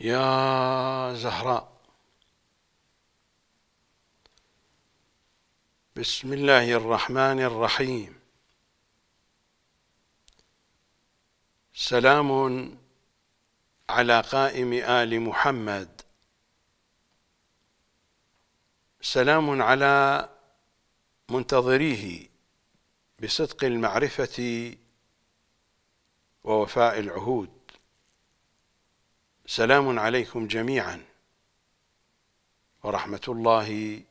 يا زهراء بسم الله الرحمن الرحيم سلام على قائم آل محمد سلام على منتظريه بصدق المعرفة ووفاء العهود سلام عليكم جميعا ورحمه الله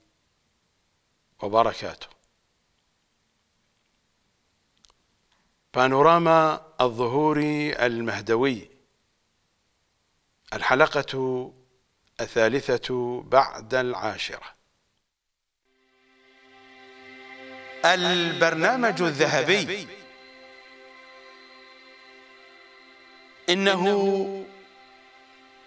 وبركاته بانوراما الظهور المهدوي الحلقه الثالثه بعد العاشره البرنامج الذهبي إنه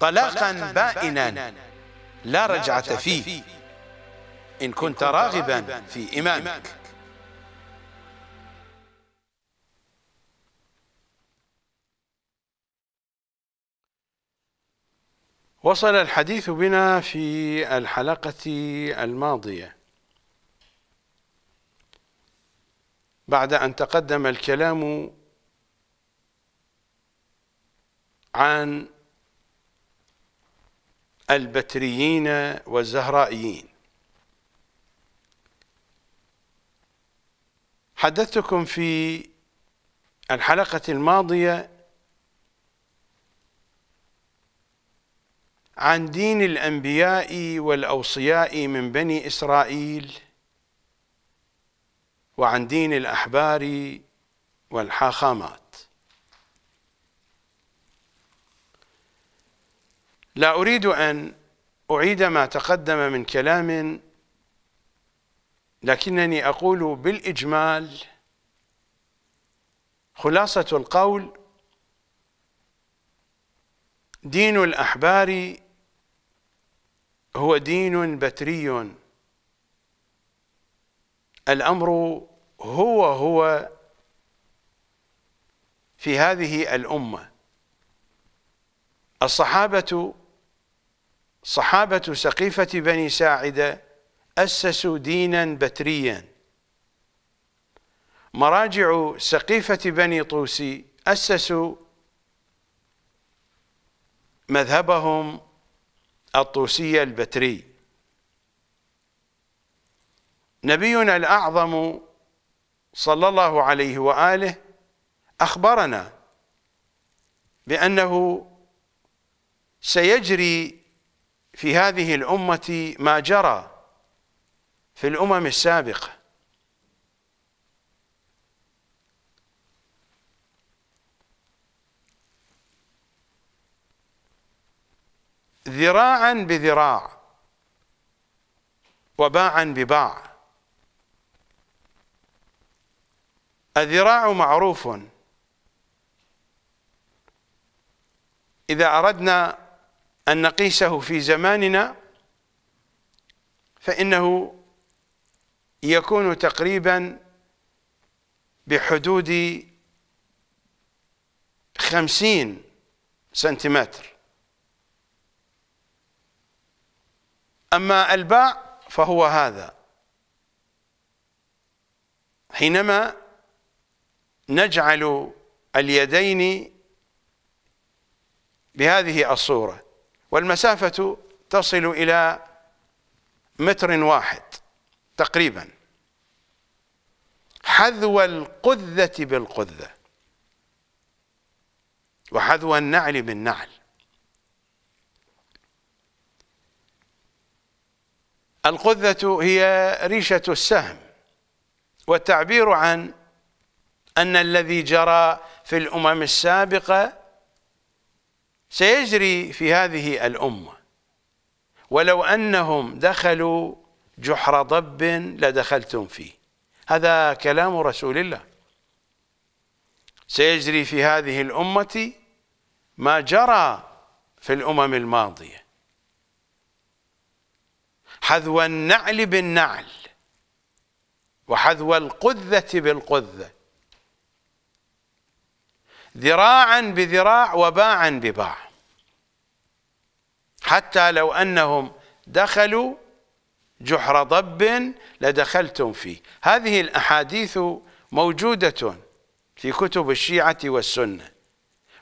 طلاقا بائنا لا رجعة فيه إن كنت راغبا في إمامك وصل الحديث بنا في الحلقة الماضية بعد أن تقدم الكلام عن البتريين والزهرائيين حدثتكم في الحلقة الماضية عن دين الأنبياء والأوصياء من بني إسرائيل وعن دين الأحبار والحاخامات لا أريد أن أعيد ما تقدم من كلام لكنني أقول بالإجمال خلاصة القول دين الأحبار هو دين بتري الأمر هو هو في هذه الأمة الصحابة صحابة سقيفة بني ساعدة أسسوا دينا بتريا مراجع سقيفة بني طوسي أسسوا مذهبهم الطوسي البتري نبينا الأعظم صلى الله عليه وآله أخبرنا بأنه سيجري في هذه الأمة ما جرى في الأمم السابقة ذراعا بذراع وباعا بباع الذراع معروف إذا أردنا أن نقيسه في زماننا فإنه يكون تقريبا بحدود خمسين سنتيمتر أما الباع فهو هذا حينما نجعل اليدين بهذه الصوره والمسافة تصل إلى متر واحد تقريبا حذو القذة بالقذة وحذو النعل بالنعل القذة هي ريشة السهم والتعبير عن أن الذي جرى في الأمم السابقة سيجري في هذه الأمة ولو أنهم دخلوا جحر ضب لدخلتم فيه هذا كلام رسول الله سيجري في هذه الأمة ما جرى في الأمم الماضية حذو النعل بالنعل وحذو القذة بالقذة ذراعا بذراع وباعا بباع حتى لو أنهم دخلوا جحر ضب لدخلتم فيه هذه الأحاديث موجودة في كتب الشيعة والسنة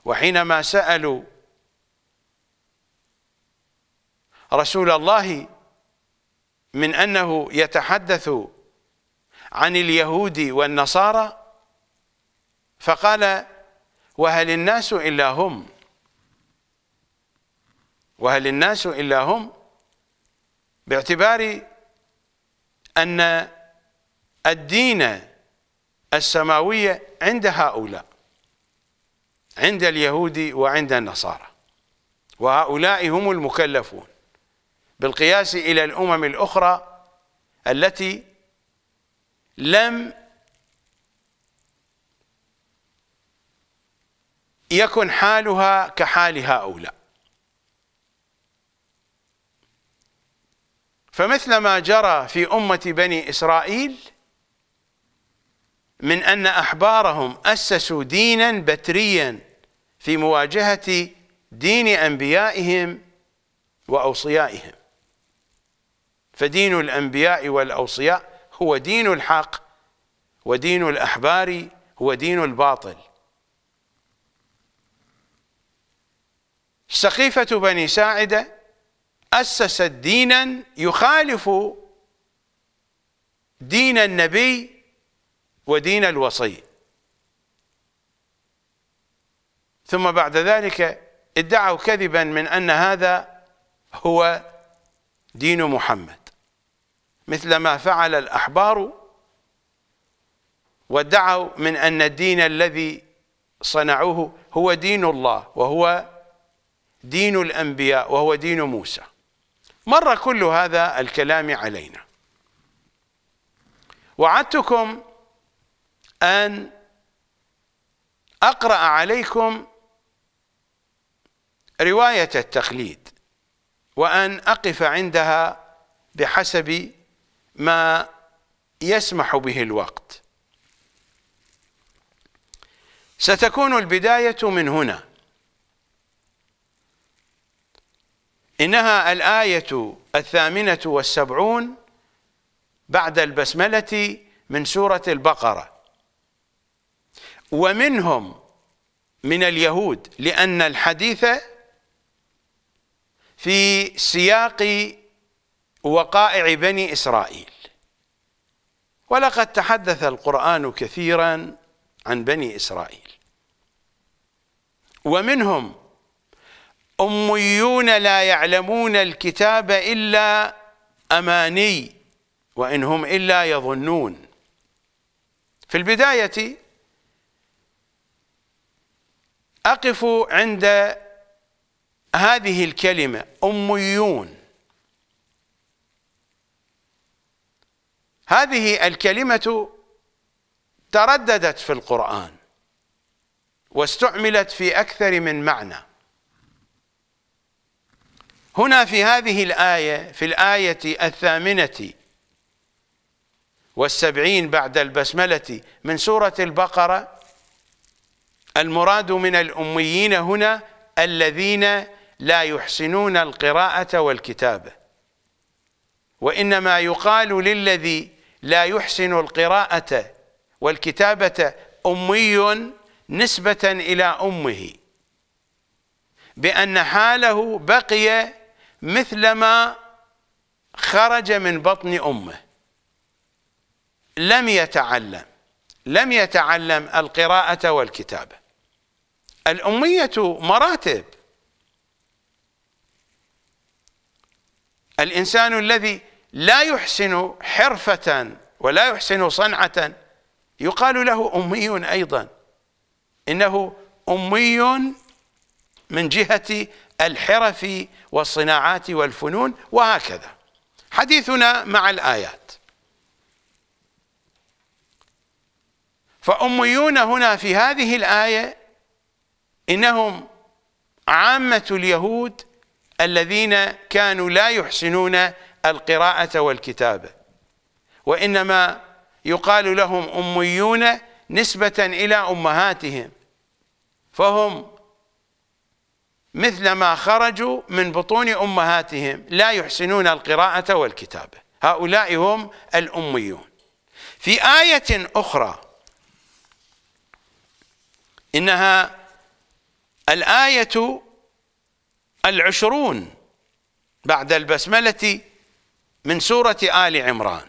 وحينما سألوا رسول الله من أنه يتحدث عن اليهود والنصارى فقال وهل الناس إلا هم وهل الناس إلا هم باعتبار أن الدين السماوية عند هؤلاء عند اليهود وعند النصارى وهؤلاء هم المكلفون بالقياس إلى الأمم الأخرى التي لم يكن حالها كحال هؤلاء فمثل ما جرى في أمة بني إسرائيل من أن أحبارهم أسسوا دينا بتريا في مواجهة دين أنبيائهم وأوصيائهم فدين الأنبياء والأوصياء هو دين الحق ودين الأحبار هو دين الباطل سقيفة بني ساعدة أسست دينا يخالف دين النبي ودين الوصي ثم بعد ذلك ادعوا كذبا من أن هذا هو دين محمد مثل ما فعل الأحبار ودعوا من أن الدين الذي صنعوه هو دين الله وهو دين الأنبياء وهو دين موسى مر كل هذا الكلام علينا وعدتكم أن أقرأ عليكم رواية التخليد وأن أقف عندها بحسب ما يسمح به الوقت ستكون البداية من هنا إنها الآية الثامنة والسبعون بعد البسملة من سورة البقرة ومنهم من اليهود لأن الحديث في سياق وقائع بني إسرائيل ولقد تحدث القرآن كثيرا عن بني إسرائيل ومنهم أميون لا يعلمون الكتاب إلا أماني وإن هم إلا يظنون في البداية أقف عند هذه الكلمة أميون هذه الكلمة ترددت في القرآن واستعملت في أكثر من معنى هنا في هذه الآية في الآية الثامنة والسبعين بعد البسملة من سورة البقرة المراد من الأميين هنا الذين لا يحسنون القراءة والكتابة وإنما يقال للذي لا يحسن القراءة والكتابة أمي نسبة إلى أمه بأن حاله بقي مثلما خرج من بطن امه لم يتعلم لم يتعلم القراءة والكتابة الأمية مراتب الإنسان الذي لا يحسن حرفة ولا يحسن صنعة يقال له أمي أيضا إنه أمي من جهة الحرف والصناعات والفنون وهكذا حديثنا مع الآيات فأميون هنا في هذه الآية إنهم عامة اليهود الذين كانوا لا يحسنون القراءة والكتابة وإنما يقال لهم أميون نسبة إلى أمهاتهم فهم مثل ما خرجوا من بطون أمهاتهم لا يحسنون القراءة والكتابة هؤلاء هم الأميون في آية أخرى إنها الآية العشرون بعد البسملة من سورة آل عمران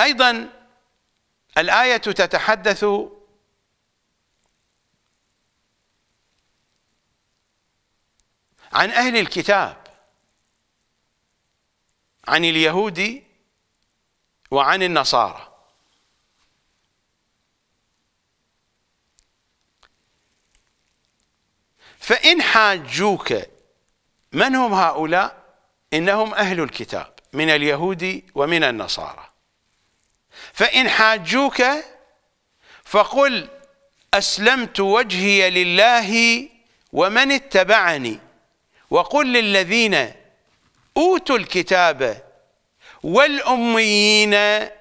أيضا الآية تتحدث عن أهل الكتاب عن اليهود وعن النصارى فإن حاجوك من هم هؤلاء إنهم أهل الكتاب من اليهود ومن النصارى فإن حاجوك فقل أسلمت وجهي لله ومن اتبعني وقل للذين أوتوا الكتاب والأميين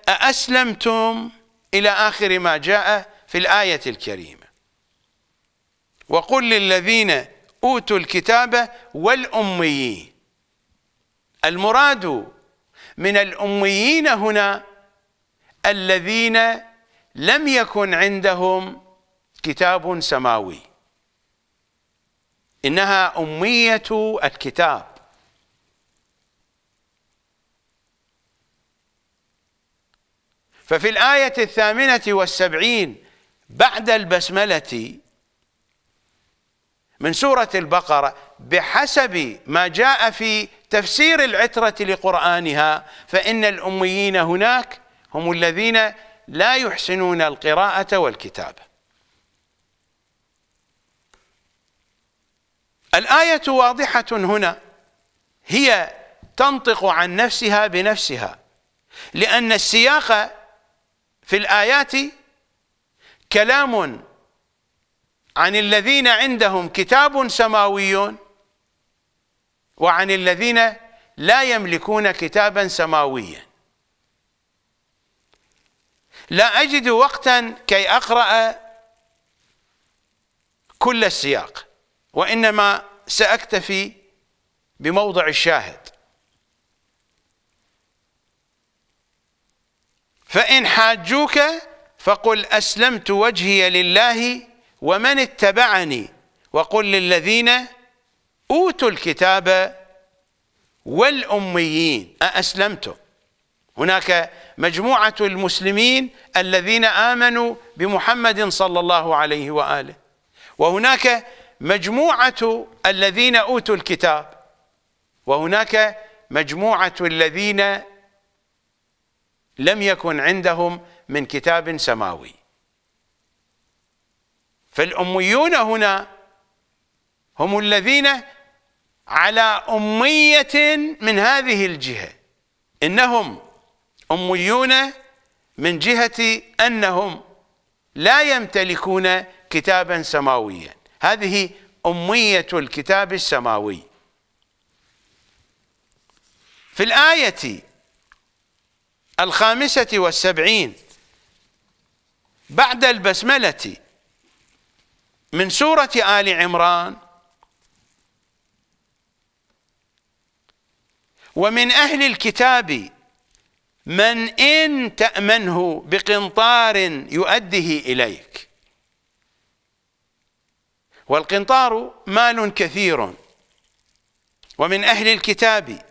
أأسلمتم إلى آخر ما جاء في الآية الكريمة وقل للذين أوتوا الكتاب والأميين المراد من الأميين هنا الذين لم يكن عندهم كتاب سماوي إنها أمية الكتاب ففي الآية الثامنة والسبعين بعد البسملة من سورة البقرة بحسب ما جاء في تفسير العترة لقرآنها فإن الأميين هناك هم الذين لا يحسنون القراءة والكتابة الآية واضحة هنا هي تنطق عن نفسها بنفسها لأن السياق في الآيات كلام عن الذين عندهم كتاب سماوي وعن الذين لا يملكون كتابا سماويا لا أجد وقتا كي أقرأ كل السياق وإنما سأكتفي بموضع الشاهد فإن حاجوك فقل أسلمت وجهي لله ومن اتبعني وقل للذين أوتوا الكتاب والأميين أأسلمتم هناك مجموعة المسلمين الذين آمنوا بمحمد صلى الله عليه وآله وهناك مجموعة الذين أوتوا الكتاب وهناك مجموعة الذين لم يكن عندهم من كتاب سماوي فالأميون هنا هم الذين على أمية من هذه الجهة إنهم أميون من جهة أنهم لا يمتلكون كتابا سماويا هذه أمية الكتاب السماوي في الآية الخامسة والسبعين بعد البسملة من سورة آل عمران ومن أهل الكتاب من إن تأمنه بقنطار يؤديه إليك والقنطار مال كثير ومن أهل الكتاب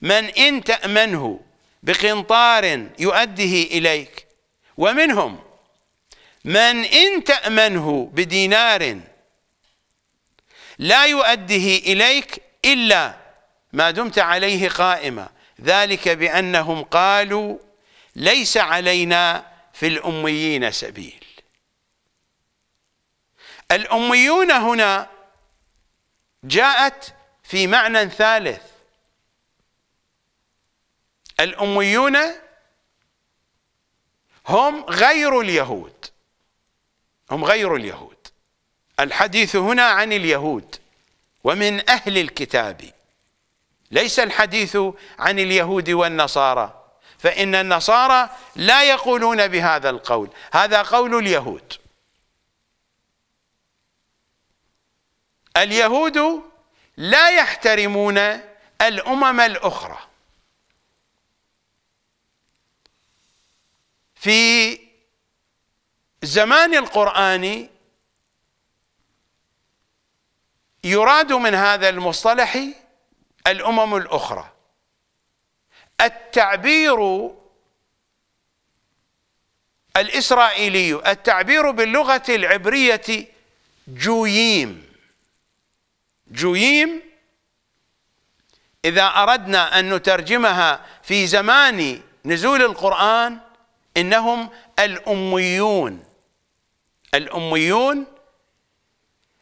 من إن تأمنه بقنطار يؤده إليك ومنهم من إن تأمنه بدينار لا يؤده إليك إلا ما دمت عليه قائما ذلك بأنهم قالوا ليس علينا في الأميين سبيل الأميون هنا جاءت في معنى ثالث الأميون هم غير اليهود هم غير اليهود الحديث هنا عن اليهود ومن أهل الكتاب ليس الحديث عن اليهود والنصارى فإن النصارى لا يقولون بهذا القول هذا قول اليهود اليهود لا يحترمون الأمم الأخرى في زمان القرآن يراد من هذا المصطلح الأمم الأخرى التعبير الإسرائيلي التعبير باللغة العبرية جويم جويم إذا أردنا أن نترجمها في زمان نزول القرآن إنهم الأميون الأميون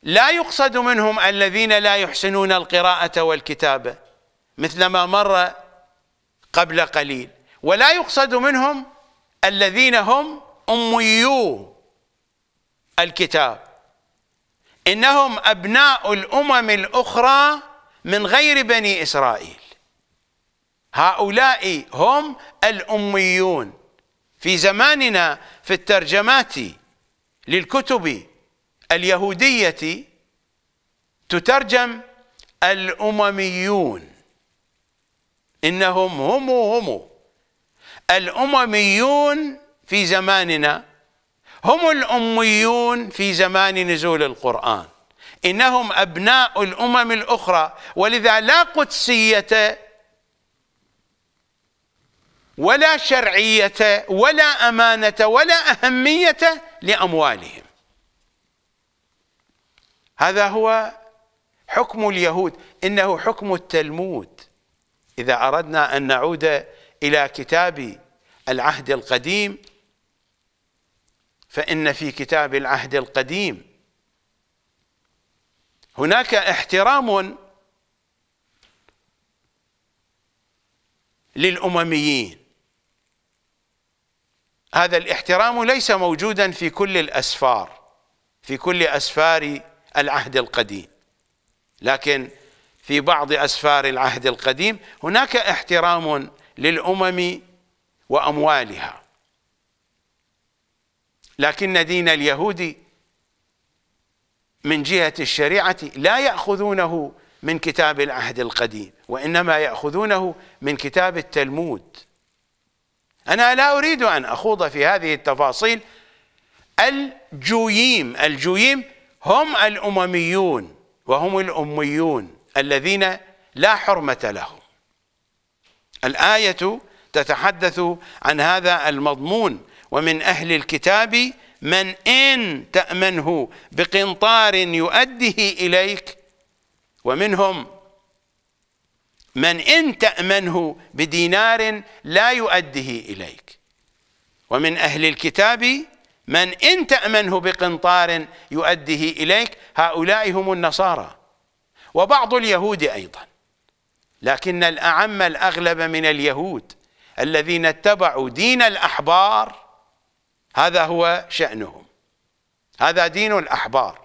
لا يقصد منهم الذين لا يحسنون القراءة والكتابة مثلما مر قبل قليل ولا يقصد منهم الذين هم أميو الكتاب إنهم أبناء الأمم الأخرى من غير بني إسرائيل هؤلاء هم الأميون في زماننا في الترجمات للكتب اليهودية تترجم الأمميون إنهم هم هم الأمميون في زماننا هم الأميون في زمان نزول القرآن إنهم أبناء الأمم الأخرى ولذا لا قدسية ولا شرعية ولا أمانة ولا أهمية لأموالهم هذا هو حكم اليهود إنه حكم التلمود إذا أردنا أن نعود إلى كتاب العهد القديم فإن في كتاب العهد القديم هناك احترام للأمميين هذا الاحترام ليس موجودا في كل الأسفار في كل أسفار العهد القديم لكن في بعض أسفار العهد القديم هناك احترام للأمم وأموالها لكن دين اليهود من جهة الشريعة لا يأخذونه من كتاب العهد القديم وإنما يأخذونه من كتاب التلمود أنا لا أريد أن أخوض في هذه التفاصيل الجويم الجويم هم الأمميون وهم الأميون الذين لا حرمة لهم الآية تتحدث عن هذا المضمون ومن أهل الكتاب من إن تأمنه بقنطار يؤده إليك ومنهم من إن تأمنه بدينار لا يؤده إليك ومن أهل الكتاب من إن تأمنه بقنطار يؤده إليك هؤلاء هم النصارى وبعض اليهود أيضا لكن الأعم الأغلب من اليهود الذين اتبعوا دين الأحبار هذا هو شأنهم هذا دين الأحبار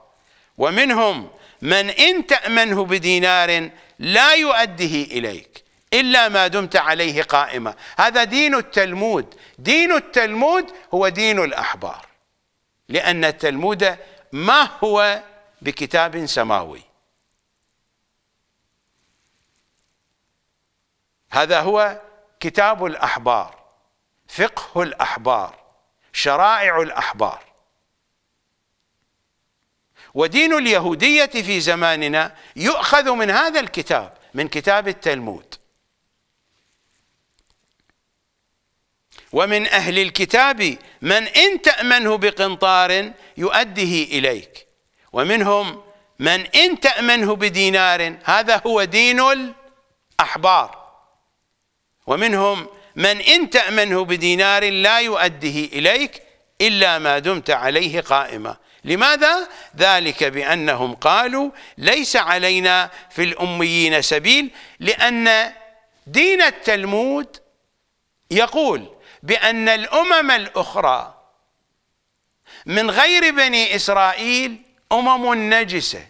ومنهم من إن تأمنه بدينار لا يؤديه إليك إلا ما دمت عليه قائمة هذا دين التلمود دين التلمود هو دين الأحبار لأن التلمود ما هو بكتاب سماوي هذا هو كتاب الأحبار فقه الأحبار شرائع الأحبار ودين اليهودية في زماننا يؤخذ من هذا الكتاب من كتاب التلمود ومن أهل الكتاب من إن تأمنه بقنطار يؤده إليك ومنهم من إن تأمنه بدينار هذا هو دين الأحبار ومنهم من إن تأمنه بدينار لا يؤديه إليك إلا ما دمت عليه قائمة لماذا؟ ذلك بأنهم قالوا ليس علينا في الأميين سبيل لأن دين التلمود يقول بأن الأمم الأخرى من غير بني إسرائيل أمم نجسة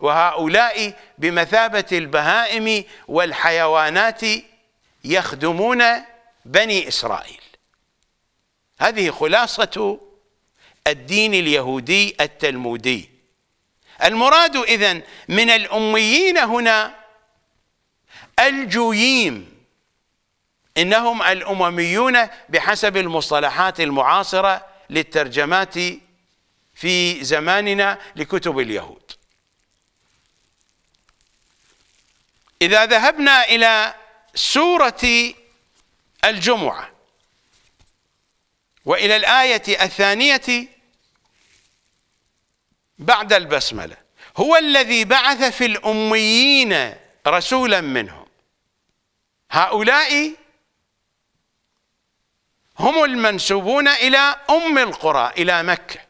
وهؤلاء بمثابة البهائم والحيوانات يخدمون بني إسرائيل هذه خلاصة الدين اليهودي التلمودي المراد إذن من الأميين هنا الجويم إنهم الأمميون بحسب المصطلحات المعاصرة للترجمات في زماننا لكتب اليهود إذا ذهبنا إلى سورة الجمعة وإلى الآية الثانية بعد البسملة هو الذي بعث في الأميين رسولا منهم هؤلاء هم المنسوبون إلى أم القرى إلى مكة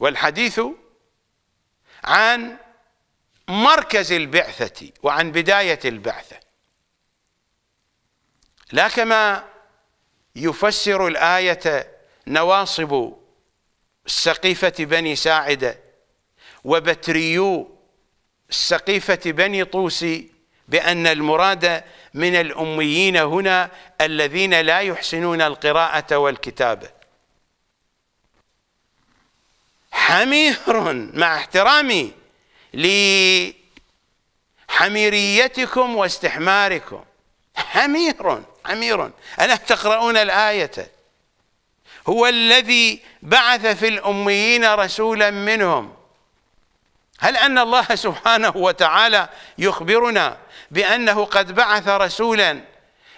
والحديث عن مركز البعثة وعن بداية البعثة لا كما يفسر الآية نواصب السقيفة بني ساعدة وبتريو السقيفة بني طوسي بأن المراد من الأميين هنا الذين لا يحسنون القراءة والكتابة حمير مع احترامي لحميريتكم واستحماركم حمير حمير ألا تقرؤون الآية هو الذي بعث في الأميين رسولا منهم هل أن الله سبحانه وتعالى يخبرنا بأنه قد بعث رسولا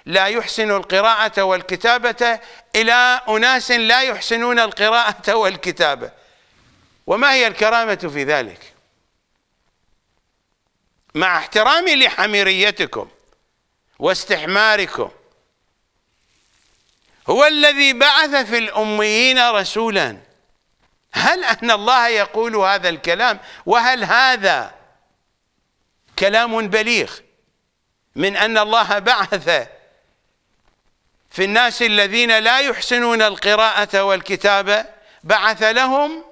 لا يحسن القراءة والكتابة إلى أناس لا يحسنون القراءة والكتابة وما هي الكرامة في ذلك مع احترامي لحميريتكم واستحماركم هو الذي بعث في الأميين رسولا هل أن الله يقول هذا الكلام وهل هذا كلام بليغ من أن الله بعث في الناس الذين لا يحسنون القراءة والكتابة بعث لهم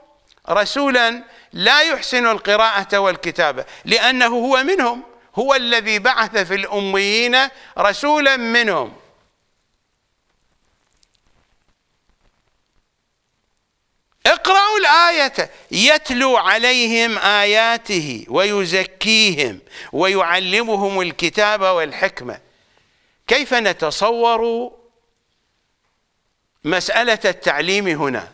رسولا لا يحسن القراءة والكتابة لأنه هو منهم هو الذي بعث في الأميين رسولا منهم اقرأوا الآية يتلو عليهم آياته ويزكيهم ويعلمهم الكتاب والحكمة كيف نتصور مسألة التعليم هنا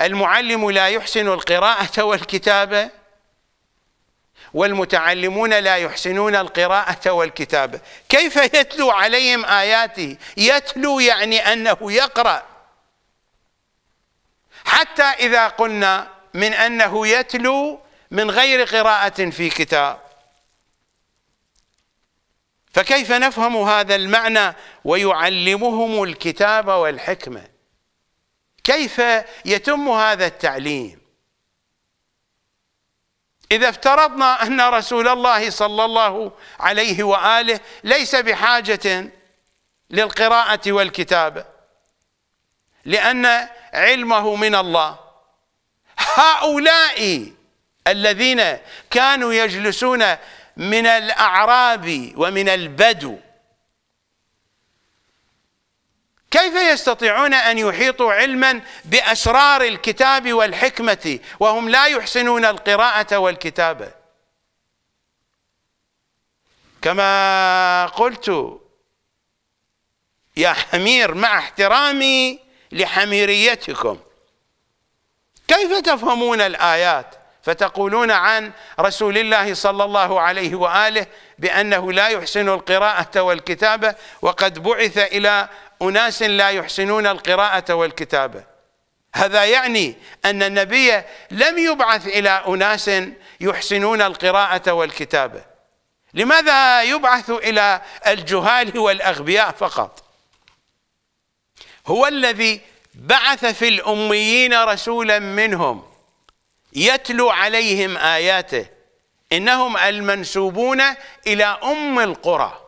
المعلم لا يحسن القراءة والكتابة والمتعلمون لا يحسنون القراءة والكتابة كيف يتلو عليهم آياته يتلو يعني أنه يقرأ حتى إذا قلنا من أنه يتلو من غير قراءة في كتاب فكيف نفهم هذا المعنى ويعلمهم الكتاب والحكمة كيف يتم هذا التعليم إذا افترضنا أن رسول الله صلى الله عليه وآله ليس بحاجة للقراءة والكتابة لأن علمه من الله هؤلاء الذين كانوا يجلسون من الأعراب ومن البدو كيف يستطيعون ان يحيطوا علما باسرار الكتاب والحكمه وهم لا يحسنون القراءه والكتابه كما قلت يا حمير مع احترامي لحميريتكم كيف تفهمون الايات فتقولون عن رسول الله صلى الله عليه واله بانه لا يحسن القراءه والكتابه وقد بعث الى أناس لا يحسنون القراءة والكتابة هذا يعني أن النبي لم يبعث إلى أناس يحسنون القراءة والكتابة لماذا يبعث إلى الجهال والأغبياء فقط هو الذي بعث في الأميين رسولا منهم يتلو عليهم آياته إنهم المنسوبون إلى أم القرى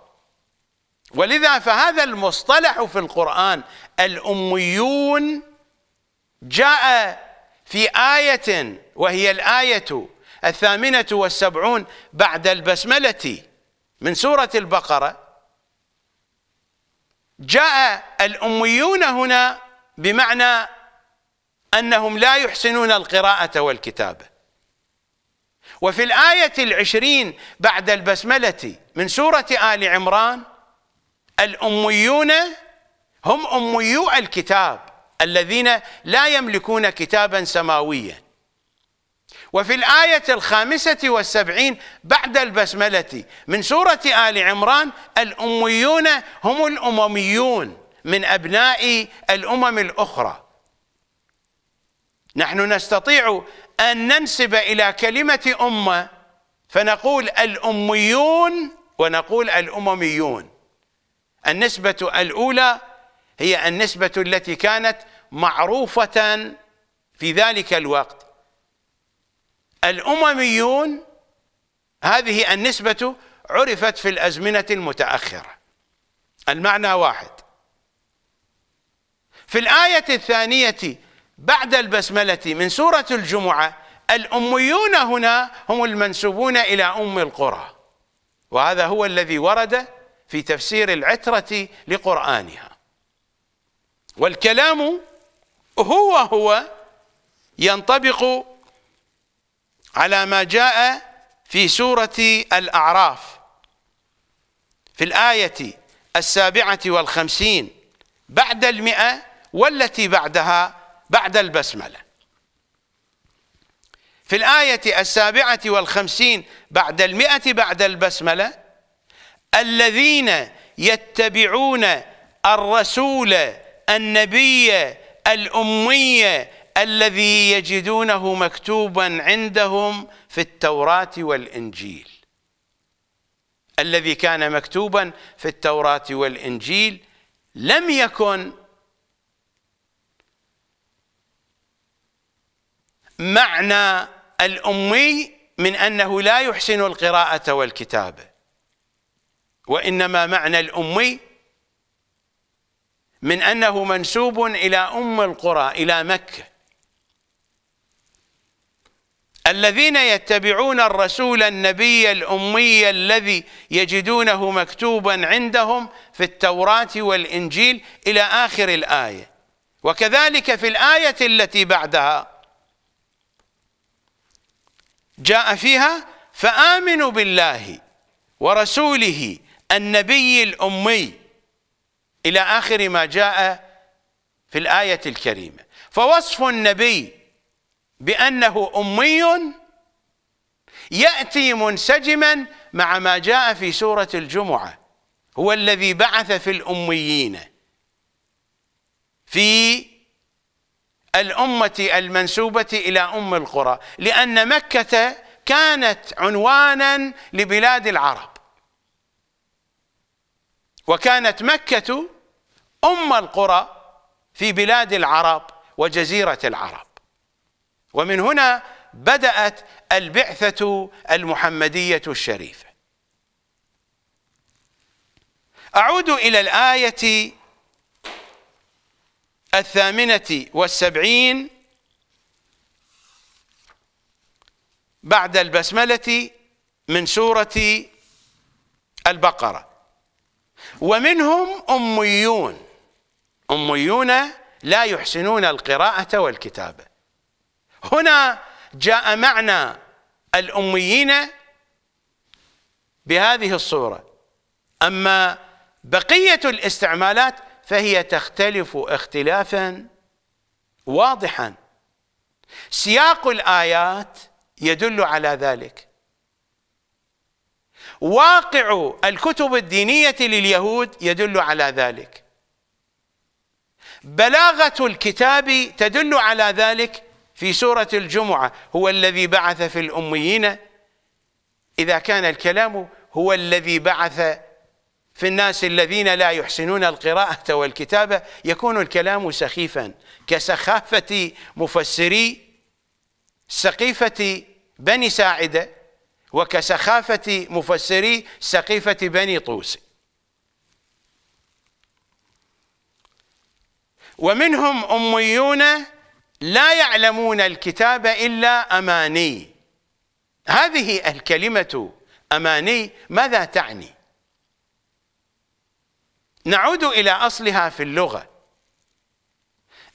ولذا فهذا المصطلح في القرآن الأميون جاء في آية وهي الآية الثامنة والسبعون بعد البسملة من سورة البقرة جاء الأميون هنا بمعنى أنهم لا يحسنون القراءة والكتابة وفي الآية العشرين بعد البسملة من سورة آل عمران الأميون هم أميو الكتاب الذين لا يملكون كتابا سماويا وفي الآية الخامسة والسبعين بعد البسملة من سورة آل عمران الأميون هم الأمميون من أبناء الأمم الأخرى نحن نستطيع أن ننسب إلى كلمة أمة فنقول الأميون ونقول الأمميون النسبة الأولى هي النسبة التي كانت معروفة في ذلك الوقت الأمميون هذه النسبة عرفت في الأزمنة المتأخرة المعنى واحد في الآية الثانية بعد البسملة من سورة الجمعة الأميون هنا هم المنسوبون إلى أم القرى وهذا هو الذي ورد في تفسير العترة لقرآنها والكلام هو هو ينطبق على ما جاء في سورة الأعراف في الآية السابعة والخمسين بعد المئة والتي بعدها بعد البسملة في الآية السابعة والخمسين بعد المئة بعد البسملة الذين يتبعون الرسول النبي الأمي الذي يجدونه مكتوبا عندهم في التوراة والإنجيل الذي كان مكتوبا في التوراة والإنجيل لم يكن معنى الأمي من أنه لا يحسن القراءة والكتابة وإنما معنى الأمي من أنه منسوب إلى أم القرى إلى مكة الذين يتبعون الرسول النبي الأمي الذي يجدونه مكتوبا عندهم في التوراة والإنجيل إلى آخر الآية وكذلك في الآية التي بعدها جاء فيها فآمنوا بالله ورسوله النبي الأمي إلى آخر ما جاء في الآية الكريمة فوصف النبي بأنه أمي يأتي منسجما مع ما جاء في سورة الجمعة هو الذي بعث في الأميين في الأمة المنسوبة إلى أم القرى لأن مكة كانت عنوانا لبلاد العرب وكانت مكة أم القرى في بلاد العرب وجزيرة العرب ومن هنا بدأت البعثة المحمدية الشريفة أعود إلى الآية الثامنة والسبعين بعد البسملة من سورة البقرة ومنهم أميون أميون لا يحسنون القراءة والكتابة هنا جاء معنى الأميين بهذه الصورة أما بقية الاستعمالات فهي تختلف اختلافا واضحا سياق الآيات يدل على ذلك واقع الكتب الدينية لليهود يدل على ذلك بلاغة الكتاب تدل على ذلك في سورة الجمعة هو الذي بعث في الأميين إذا كان الكلام هو الذي بعث في الناس الذين لا يحسنون القراءة والكتابة يكون الكلام سخيفا كسخافة مفسري سقيفة بني ساعدة وكسخافة مفسري سقيفة بني طوس ومنهم أميون لا يعلمون الكتاب إلا أماني هذه الكلمة أماني ماذا تعني؟ نعود إلى أصلها في اللغة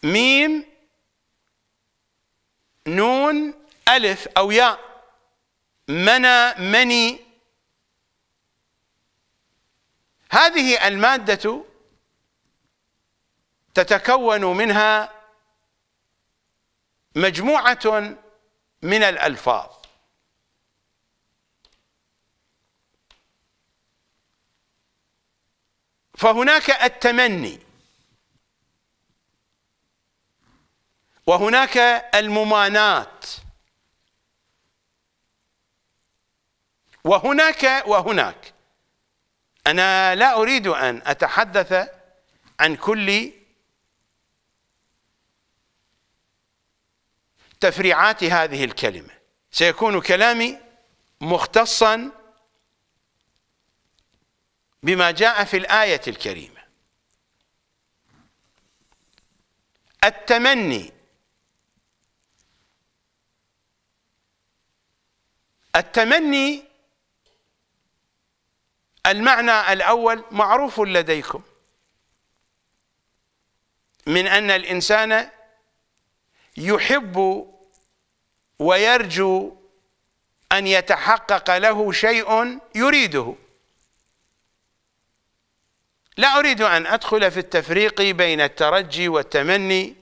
ميم نون ألف أو ياء منى مني هذه المادة تتكون منها مجموعة من الألفاظ فهناك التمني وهناك الممانات وهناك وهناك أنا لا أريد أن أتحدث عن كل تفريعات هذه الكلمة سيكون كلامي مختصا بما جاء في الآية الكريمة التمني التمني المعنى الأول معروف لديكم من أن الإنسان يحب ويرجو أن يتحقق له شيء يريده لا أريد أن أدخل في التفريق بين الترجي والتمني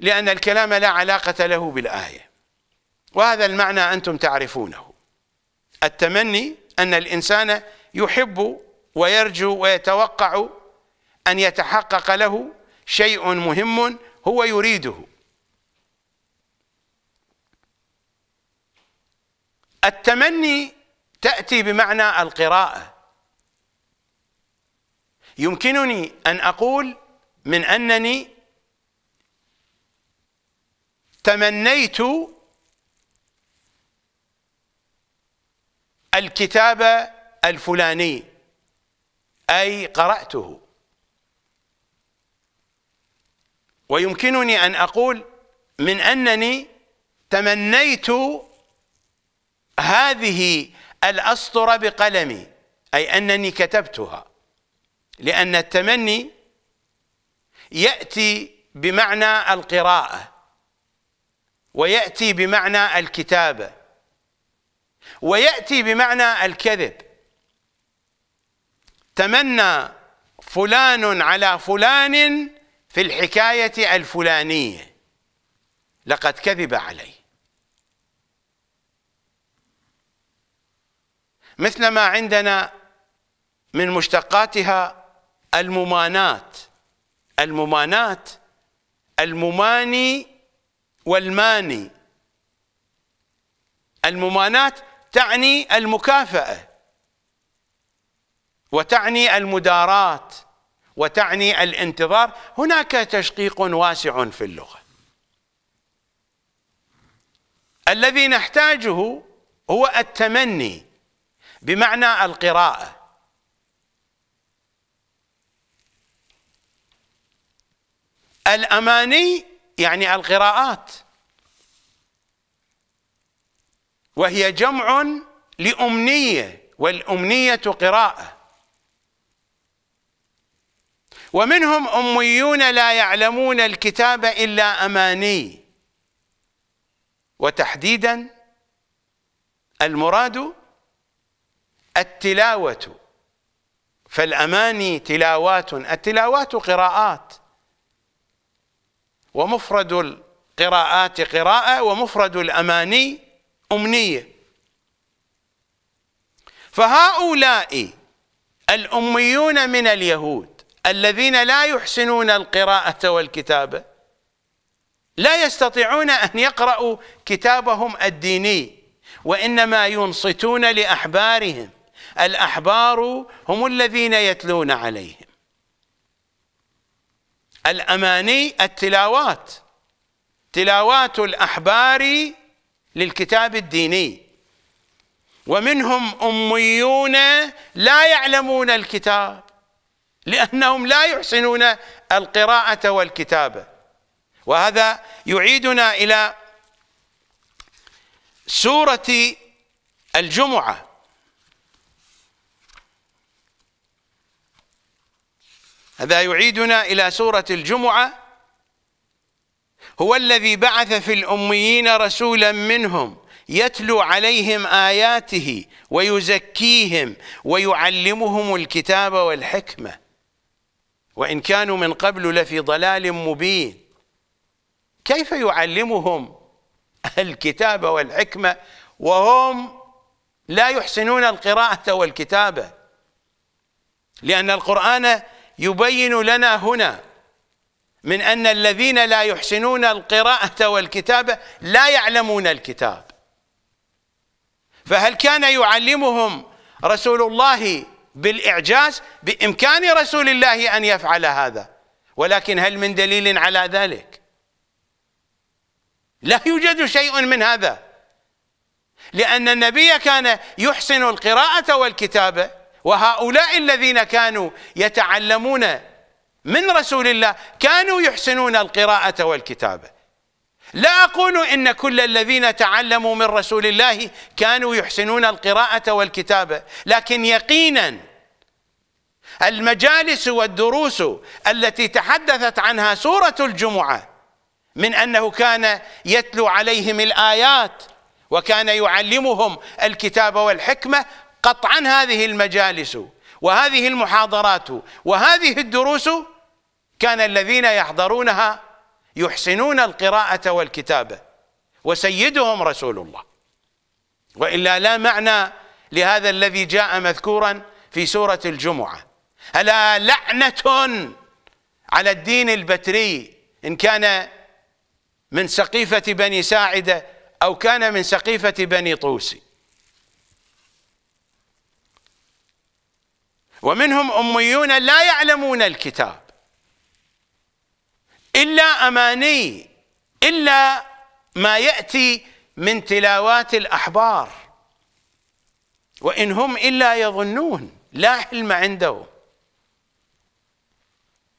لأن الكلام لا علاقة له بالآية وهذا المعنى أنتم تعرفونه التمني أن الإنسان يحب ويرجو ويتوقع أن يتحقق له شيء مهم هو يريده التمني تأتي بمعنى القراءة يمكنني أن أقول من أنني تمنيت الكتاب الفلاني أي قرأته ويمكنني أن أقول من أنني تمنيت هذه الأسطرة بقلمي أي أنني كتبتها لأن التمني يأتي بمعنى القراءة ويأتي بمعنى الكتابة ويأتي بمعنى الكذب تمنى فلان على فلان في الحكاية الفلانية لقد كذب علي مثل ما عندنا من مشتقاتها الممانات الممانات المماني والماني الممانات تعني المكافأة وتعني المدارات وتعني الانتظار هناك تشقيق واسع في اللغة الذي نحتاجه هو التمني بمعنى القراءة الأماني يعني القراءات وهي جمع لأمنية والأمنية قراءة ومنهم أميون لا يعلمون الكتاب إلا أماني وتحديدا المراد التلاوة فالأماني تلاوات التلاوات قراءات ومفرد القراءات قراءة ومفرد الأماني أمنية فهؤلاء الأميون من اليهود الذين لا يحسنون القراءة والكتابة لا يستطيعون أن يقرأوا كتابهم الديني وإنما ينصتون لأحبارهم الأحبار هم الذين يتلون عليهم الأماني التلاوات تلاوات الأحبار للكتاب الديني ومنهم أميون لا يعلمون الكتاب لأنهم لا يحسنون القراءة والكتابة وهذا يعيدنا إلى سورة الجمعة هذا يعيدنا إلى سورة الجمعة هو الذي بعث في الأميين رسولا منهم يتلو عليهم آياته ويزكيهم ويعلمهم الكتاب والحكمة وإن كانوا من قبل لفي ضلال مبين كيف يعلمهم الكتاب والحكمة وهم لا يحسنون القراءة والكتابة لأن القرآن يبين لنا هنا من أن الذين لا يحسنون القراءة والكتابة لا يعلمون الكتاب فهل كان يعلمهم رسول الله بالإعجاز بإمكان رسول الله أن يفعل هذا ولكن هل من دليل على ذلك لا يوجد شيء من هذا لأن النبي كان يحسن القراءة والكتابة وهؤلاء الذين كانوا يتعلمون من رسول الله كانوا يحسنون القراءة والكتابة لا أقول إن كل الذين تعلموا من رسول الله كانوا يحسنون القراءة والكتابة لكن يقينا المجالس والدروس التي تحدثت عنها سورة الجمعة من أنه كان يتلو عليهم الآيات وكان يعلمهم الكتاب والحكمة قطعا هذه المجالس وهذه المحاضرات وهذه الدروس كان الذين يحضرونها يحسنون القراءة والكتابة وسيدهم رسول الله وإلا لا معنى لهذا الذي جاء مذكورا في سورة الجمعة ألا لعنة على الدين البتري إن كان من سقيفة بني ساعدة أو كان من سقيفة بني طوسي ومنهم أميون لا يعلمون الكتاب إلا أماني إلا ما يأتي من تلاوات الأحبار وإن هم إلا يظنون لا حلم عندهم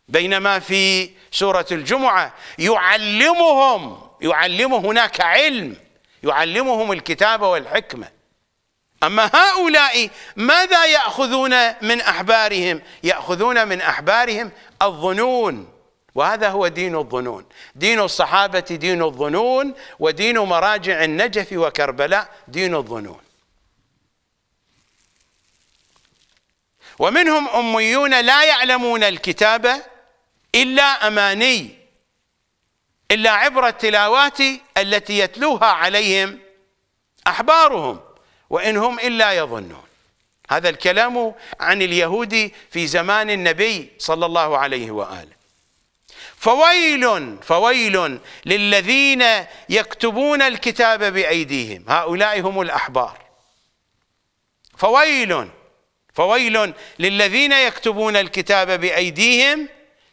بينما في سورة الجمعة يعلمهم يعلم هناك علم يعلمهم الكتاب والحكمه أما هؤلاء ماذا يأخذون من أحبارهم يأخذون من أحبارهم الظنون وهذا هو دين الظنون دين الصحابة دين الظنون ودين مراجع النجف وكربلاء دين الظنون ومنهم أميون لا يعلمون الكتابة إلا أماني إلا عبر التلاوات التي يتلوها عليهم أحبارهم وإن هم إلا يظنون هذا الكلام عن اليهود في زمان النبي صلى الله عليه وآله فويل فويل للذين يكتبون الكتاب بأيديهم هؤلاء هم الأحبار فويل فويل للذين يكتبون الكتاب بأيديهم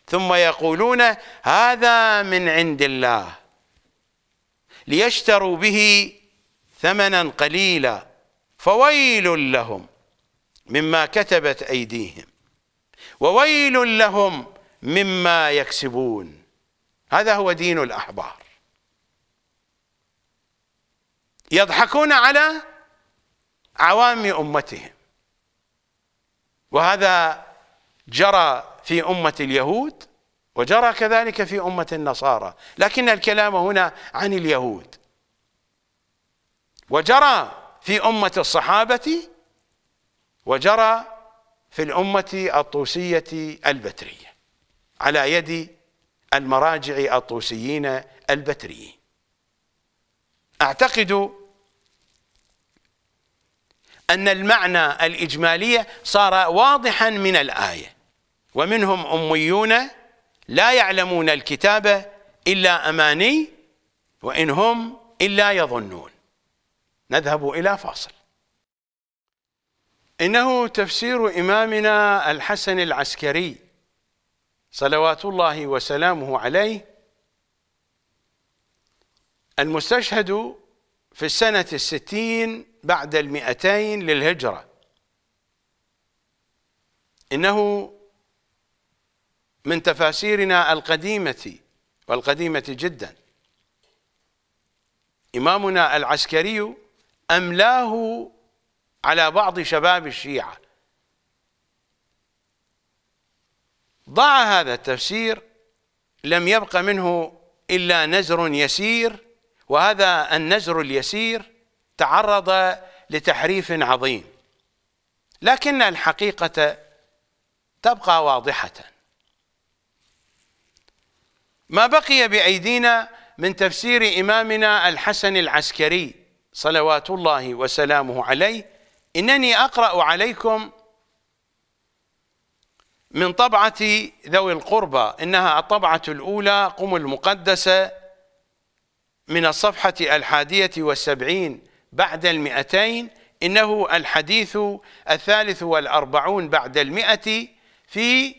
ثم يقولون هذا من عند الله ليشتروا به ثمنا قليلا فويل لهم مما كتبت أيديهم وويل لهم مما يكسبون هذا هو دين الأحبار يضحكون على عوام أمتهم وهذا جرى في أمة اليهود وجرى كذلك في أمة النصارى لكن الكلام هنا عن اليهود وجرى في أمة الصحابة وجرى في الأمة الطوسية البترية على يد المراجع الطوسيين البتريين أعتقد أن المعنى الإجمالية صار واضحا من الآية ومنهم أميون لا يعلمون الكتاب إلا أماني وإن هم إلا يظنون نذهب إلى فاصل إنه تفسير إمامنا الحسن العسكري صلوات الله وسلامه عليه المستشهد في السنة الستين بعد المئتين للهجرة إنه من تفاسيرنا القديمة والقديمة جدا إمامنا العسكري أملاه على بعض شباب الشيعة ضاع هذا التفسير لم يبق منه إلا نزر يسير وهذا النزر اليسير تعرض لتحريف عظيم لكن الحقيقة تبقى واضحة ما بقي بأيدينا من تفسير إمامنا الحسن العسكري صلوات الله وسلامه عليه إنني أقرأ عليكم من طبعة ذوي القربى إنها الطبعة الأولى قم المقدسة من الصفحة الحادية والسبعين بعد المئتين إنه الحديث الثالث والأربعون بعد المئة في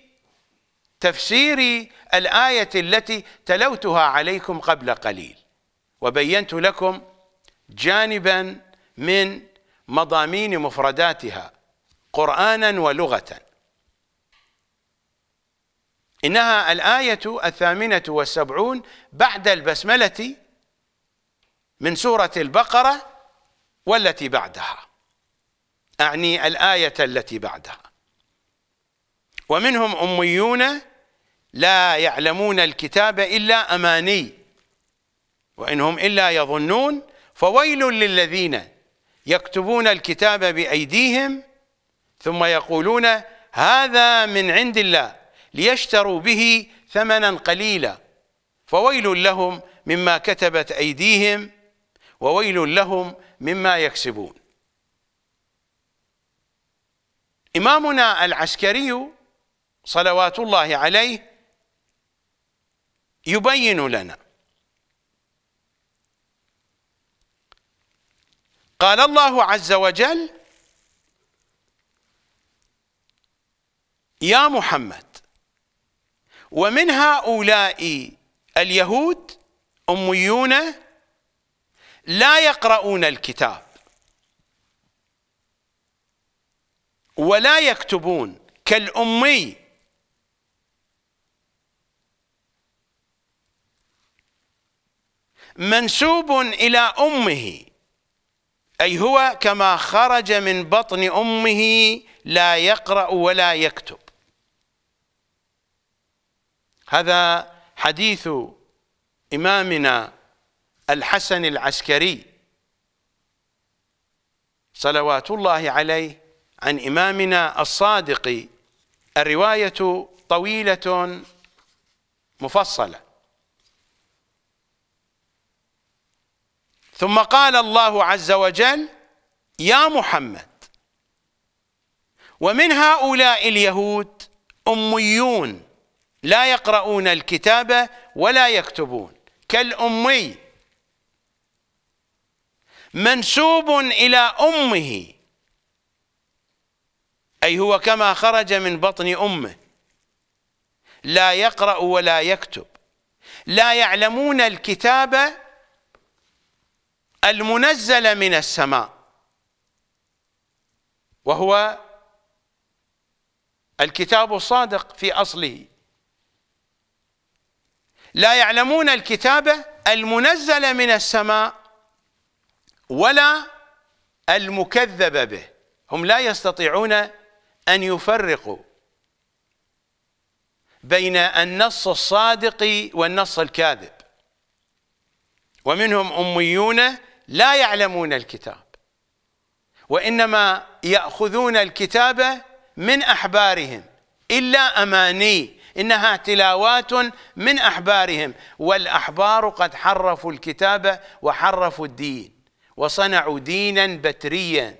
تفسير الآية التي تلوتها عليكم قبل قليل وبينت لكم جانبا من مضامين مفرداتها قرانا ولغه انها الايه الثامنه والسبعون بعد البسمله من سوره البقره والتي بعدها اعني الايه التي بعدها ومنهم اميون لا يعلمون الكتاب الا اماني وانهم الا يظنون فويل للذين يكتبون الكتاب بأيديهم ثم يقولون هذا من عند الله ليشتروا به ثمنا قليلا فويل لهم مما كتبت أيديهم وويل لهم مما يكسبون إمامنا العسكري صلوات الله عليه يبين لنا قال الله عز وجل يا محمد ومن هؤلاء اليهود أميون لا يقرؤون الكتاب ولا يكتبون كالأمي منسوب إلى أمه أي هو كما خرج من بطن أمه لا يقرأ ولا يكتب هذا حديث إمامنا الحسن العسكري صلوات الله عليه عن إمامنا الصادق الرواية طويلة مفصلة ثم قال الله عز وجل يا محمد ومن هؤلاء اليهود أميون لا يقرؤون الكتاب ولا يكتبون كالأمي منسوب إلى أمه أي هو كما خرج من بطن أمه لا يقرأ ولا يكتب لا يعلمون الكتاب المنزل من السماء وهو الكتاب الصادق في أصله لا يعلمون الكتابة المنزل من السماء ولا المكذب به هم لا يستطيعون أن يفرقوا بين النص الصادق والنص الكاذب ومنهم أميون لا يعلمون الكتاب وإنما يأخذون الكتاب من أحبارهم إلا أماني إنها تلاوات من أحبارهم والأحبار قد حرفوا الكتاب وحرفوا الدين وصنعوا دينا بتريا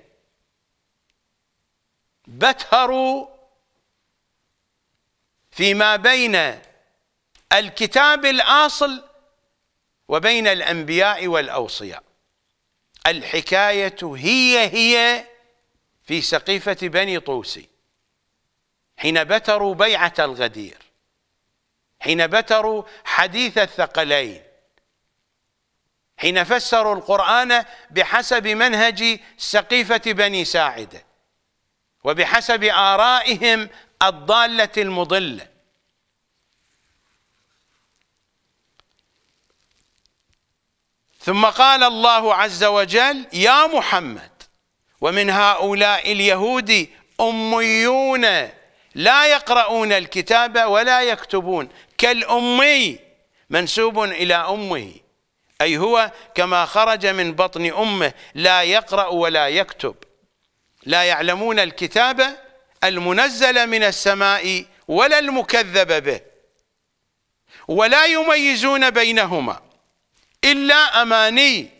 بتهروا فيما بين الكتاب الآصل وبين الأنبياء والأوصياء الحكاية هي هي في سقيفة بني طوسي حين بتروا بيعة الغدير حين بتروا حديث الثقلين حين فسروا القرآن بحسب منهج سقيفة بني ساعدة وبحسب آرائهم الضالة المضلة ثم قال الله عز وجل يا محمد ومن هؤلاء اليهود أميون لا يقرؤون الكتاب ولا يكتبون كالأمي منسوب إلى أمه أي هو كما خرج من بطن أمه لا يقرأ ولا يكتب لا يعلمون الكتاب المنزل من السماء ولا المكذب به ولا يميزون بينهما إلا أماني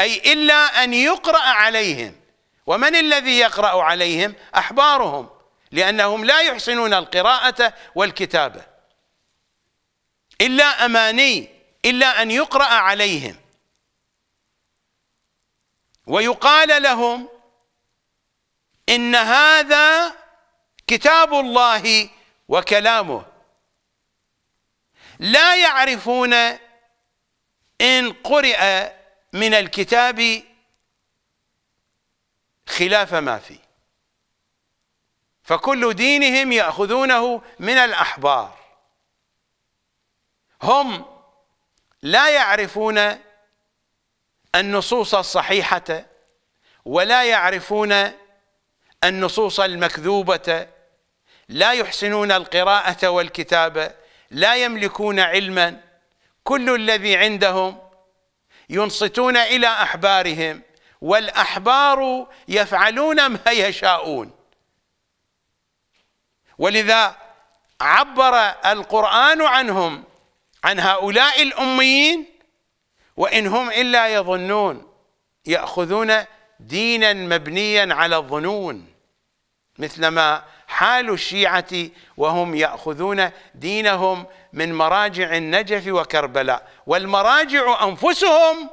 أي إلا أن يقرأ عليهم ومن الذي يقرأ عليهم أحبارهم لأنهم لا يحسنون القراءة والكتابة إلا أماني إلا أن يقرأ عليهم ويقال لهم إن هذا كتاب الله وكلامه لا يعرفون إن قرئ من الكتاب خلاف ما فيه فكل دينهم يأخذونه من الأحبار هم لا يعرفون النصوص الصحيحة ولا يعرفون النصوص المكذوبة لا يحسنون القراءة والكتابة لا يملكون علماً كل الذي عندهم ينصتون إلى أحبارهم والأحبار يفعلون ما يشاءون ولذا عبر القرآن عنهم عن هؤلاء الأميين وإن هم إلا يظنون يأخذون دينا مبنيا على الظنون مثلما حال الشيعة وهم يأخذون دينهم من مراجع النجف وكربلاء والمراجع أنفسهم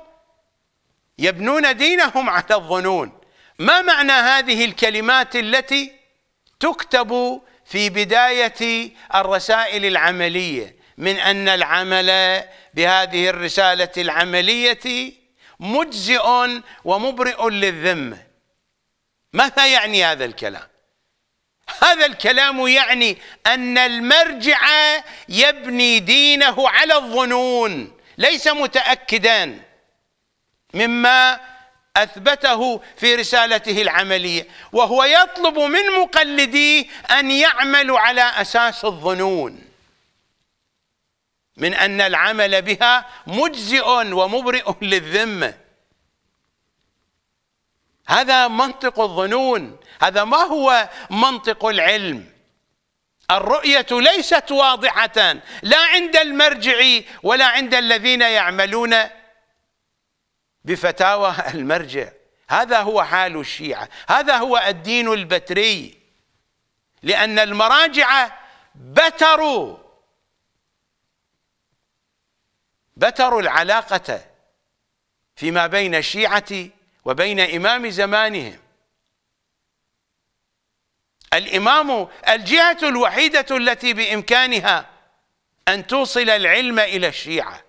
يبنون دينهم على الظنون ما معنى هذه الكلمات التي تكتب في بداية الرسائل العملية من أن العمل بهذه الرسالة العملية مجزئ ومبرئ للذمة ماذا يعني هذا الكلام هذا الكلام يعني أن المرجع يبني دينه على الظنون ليس متأكدا مما أثبته في رسالته العملية وهو يطلب من مقلديه أن يعملوا على أساس الظنون من أن العمل بها مجزئ ومبرئ للذمة هذا منطق الظنون هذا ما هو منطق العلم الرؤية ليست واضحة لا عند المرجع ولا عند الذين يعملون بفتاوى المرجع هذا هو حال الشيعة هذا هو الدين البتري لأن المراجع بتروا بتروا العلاقة فيما بين الشيعة وبين إمام زمانهم الإمام الجهة الوحيدة التي بإمكانها أن توصل العلم إلى الشيعة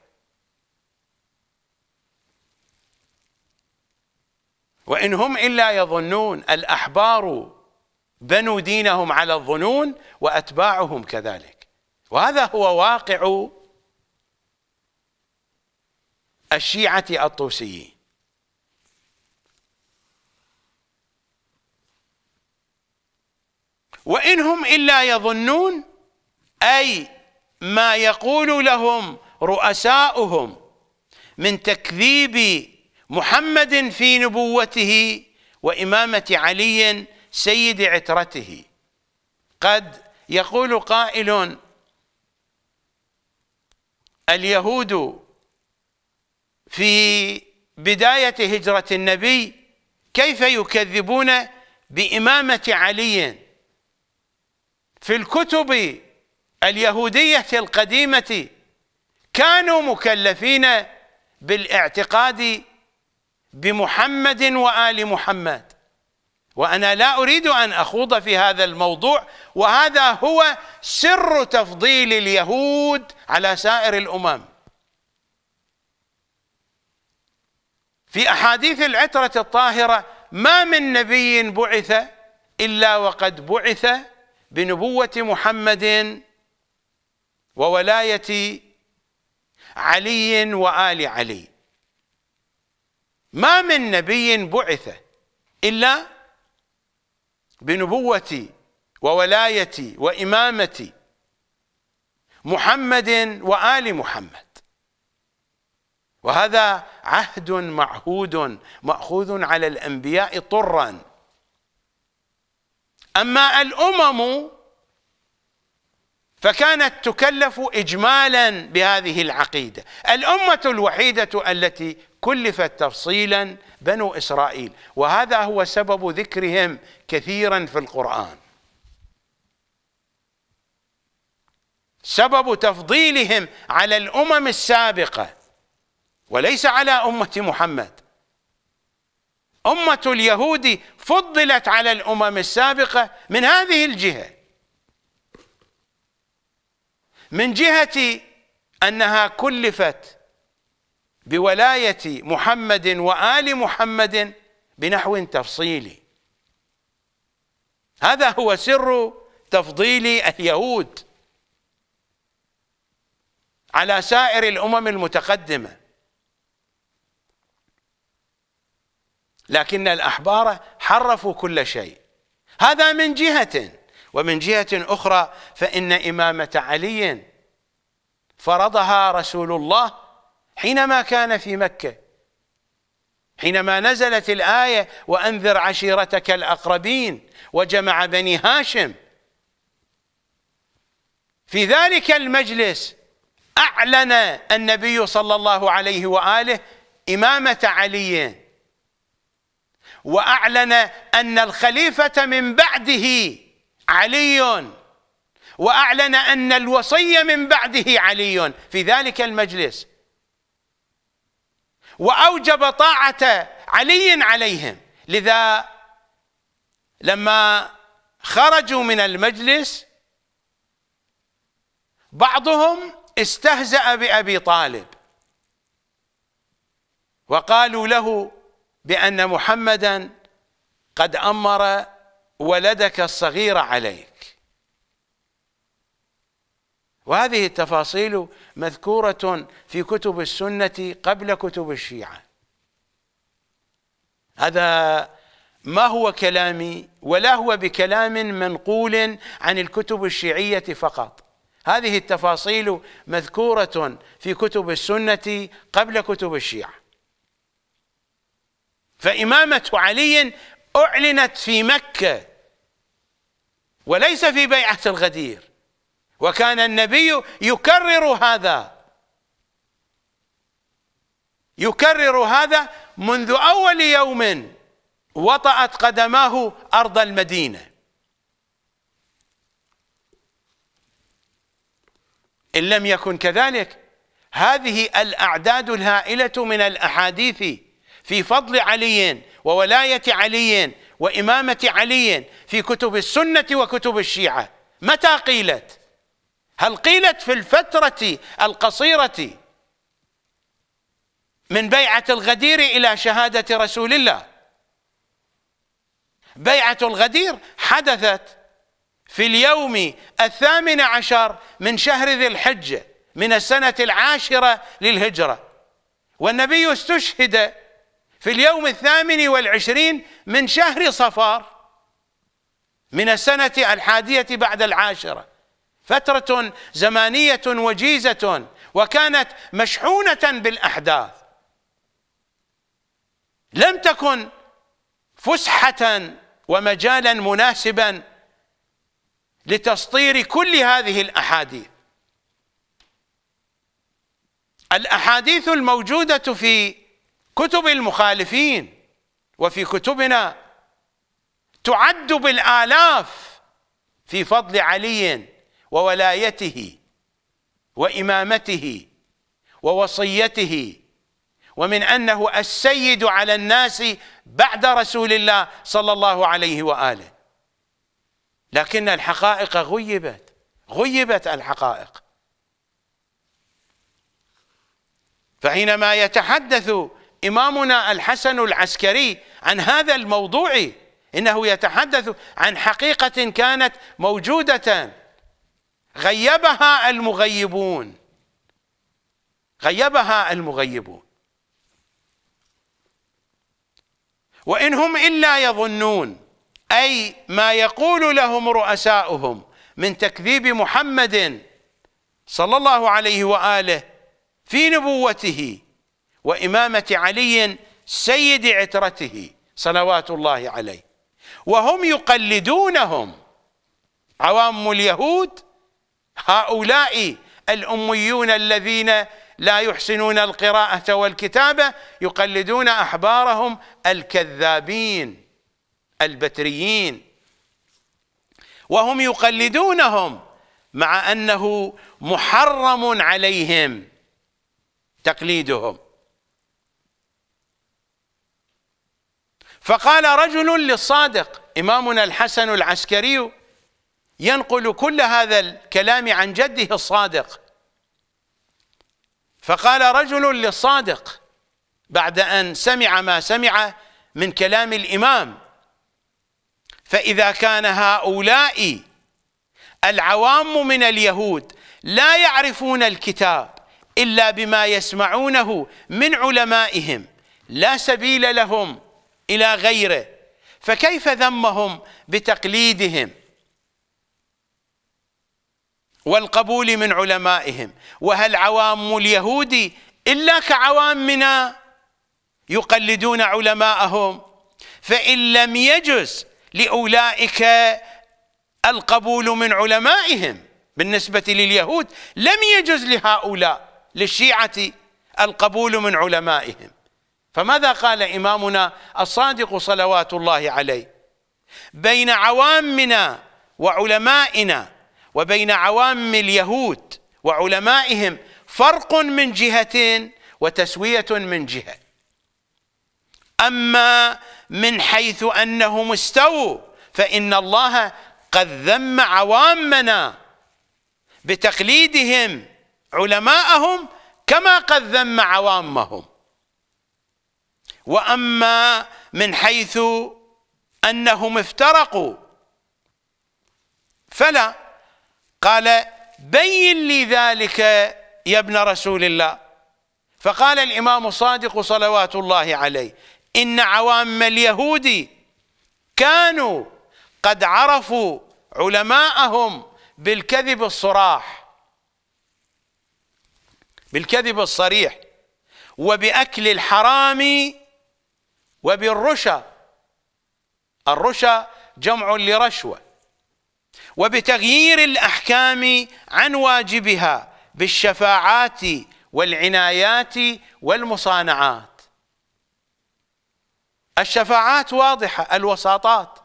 وإن هم إلا يظنون الأحبار بنوا دينهم على الظنون وأتباعهم كذلك وهذا هو واقع الشيعة الطوسيين وإن هم إلا يظنون أي ما يقول لهم رؤساؤهم من تكذيب محمد في نبوته وإمامة علي سيد عترته قد يقول قائل اليهود في بداية هجرة النبي كيف يكذبون بإمامة علي في الكتب اليهودية القديمة كانوا مكلفين بالاعتقاد بمحمد وآل محمد وأنا لا أريد أن أخوض في هذا الموضوع وهذا هو سر تفضيل اليهود على سائر الأمم في أحاديث العترة الطاهرة ما من نبي بعث إلا وقد بعث بنبوة محمد وولاية علي وآل علي ما من نبي بعث إلا بنبوة وولاية وإمامة محمد وآل محمد وهذا عهد معهود مأخوذ على الأنبياء طرا أما الأمم فكانت تكلف إجمالا بهذه العقيدة الأمة الوحيدة التي كلفت تفصيلا بنو إسرائيل وهذا هو سبب ذكرهم كثيرا في القرآن سبب تفضيلهم على الأمم السابقة وليس على أمة محمد أمة اليهود فضلت على الأمم السابقة من هذه الجهة من جهة أنها كلفت بولاية محمد وآل محمد بنحو تفصيلي هذا هو سر تفضيل اليهود على سائر الأمم المتقدمة لكن الأحبار حرفوا كل شيء هذا من جهة ومن جهة أخرى فإن إمامة علي فرضها رسول الله حينما كان في مكة حينما نزلت الآية وأنذر عشيرتك الأقربين وجمع بني هاشم في ذلك المجلس أعلن النبي صلى الله عليه وآله إمامة علي واعلن ان الخليفه من بعده علي واعلن ان الوصي من بعده علي في ذلك المجلس واوجب طاعه علي عليهم لذا لما خرجوا من المجلس بعضهم استهزأ بأبي طالب وقالوا له بأن محمدا قد أمر ولدك الصغير عليك وهذه التفاصيل مذكورة في كتب السنة قبل كتب الشيعة هذا ما هو كلامي ولا هو بكلام منقول عن الكتب الشيعية فقط هذه التفاصيل مذكورة في كتب السنة قبل كتب الشيعة فإمامة علي أعلنت في مكة وليس في بيعة الغدير وكان النبي يكرر هذا يكرر هذا منذ أول يوم وطأت قدماه أرض المدينة إن لم يكن كذلك هذه الأعداد الهائلة من الأحاديث في فضل علي وولاية علي وإمامة علي في كتب السنة وكتب الشيعة متى قيلت؟ هل قيلت في الفترة القصيرة من بيعة الغدير إلى شهادة رسول الله بيعة الغدير حدثت في اليوم الثامن عشر من شهر ذي الحجة من السنة العاشرة للهجرة والنبي استشهد في اليوم الثامن والعشرين من شهر صفار من السنة الحادية بعد العاشرة فترة زمانية وجيزة وكانت مشحونة بالأحداث لم تكن فسحة ومجالا مناسبا لتسطير كل هذه الأحاديث الأحاديث الموجودة في كتب المخالفين وفي كتبنا تعد بالآلاف في فضل علي وولايته وإمامته ووصيته ومن أنه السيد على الناس بعد رسول الله صلى الله عليه وآله لكن الحقائق غيبت غيبت الحقائق فحينما يتحدث إمامنا الحسن العسكري عن هذا الموضوع إنه يتحدث عن حقيقة كانت موجودة غيبها المغيبون غيبها المغيبون وإن هم إلا يظنون أي ما يقول لهم رؤساؤهم من تكذيب محمد صلى الله عليه وآله في نبوته وإمامة علي سيد عترته صلوات الله عليه وهم يقلدونهم عوام اليهود هؤلاء الأميون الذين لا يحسنون القراءة والكتابة يقلدون أحبارهم الكذابين البتريين وهم يقلدونهم مع أنه محرم عليهم تقليدهم فقال رجل للصادق إمامنا الحسن العسكري ينقل كل هذا الكلام عن جده الصادق فقال رجل للصادق بعد أن سمع ما سمع من كلام الإمام فإذا كان هؤلاء العوام من اليهود لا يعرفون الكتاب إلا بما يسمعونه من علمائهم لا سبيل لهم إلى غيره فكيف ذمهم بتقليدهم والقبول من علمائهم وهل عوام اليهود إلا كعوامنا يقلدون علماءهم فإن لم يجز لأولئك القبول من علمائهم بالنسبة لليهود لم يجز لهؤلاء للشيعة القبول من علمائهم فماذا قال إمامنا الصادق صلوات الله عليه بين عوامنا وعلمائنا وبين عوام اليهود وعلمائهم فرق من جهة وتسوية من جهة أما من حيث أنهم استووا فإن الله قد ذم عوامنا بتقليدهم علماءهم كما قد ذم عوامهم واما من حيث انهم افترقوا فلا قال بين لي ذلك يا ابن رسول الله فقال الامام الصادق صلوات الله عليه ان عوام اليهود كانوا قد عرفوا علماءهم بالكذب الصراح بالكذب الصريح وباكل الحرام وبالرشا الرشا جمع لرشوه وبتغيير الاحكام عن واجبها بالشفاعات والعنايات والمصانعات الشفاعات واضحه الوساطات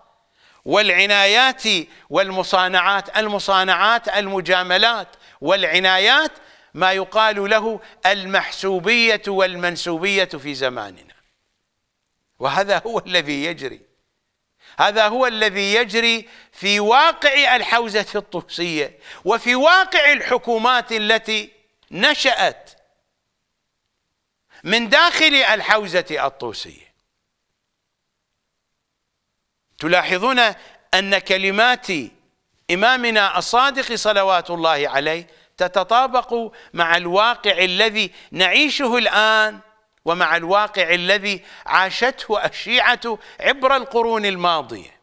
والعنايات والمصانعات المصانعات المجاملات والعنايات ما يقال له المحسوبيه والمنسوبيه في زماننا وهذا هو الذي يجري هذا هو الذي يجري في واقع الحوزة الطوسية وفي واقع الحكومات التي نشأت من داخل الحوزة الطوسية تلاحظون أن كلمات إمامنا الصادق صلوات الله عليه تتطابق مع الواقع الذي نعيشه الآن ومع الواقع الذي عاشته الشيعة عبر القرون الماضية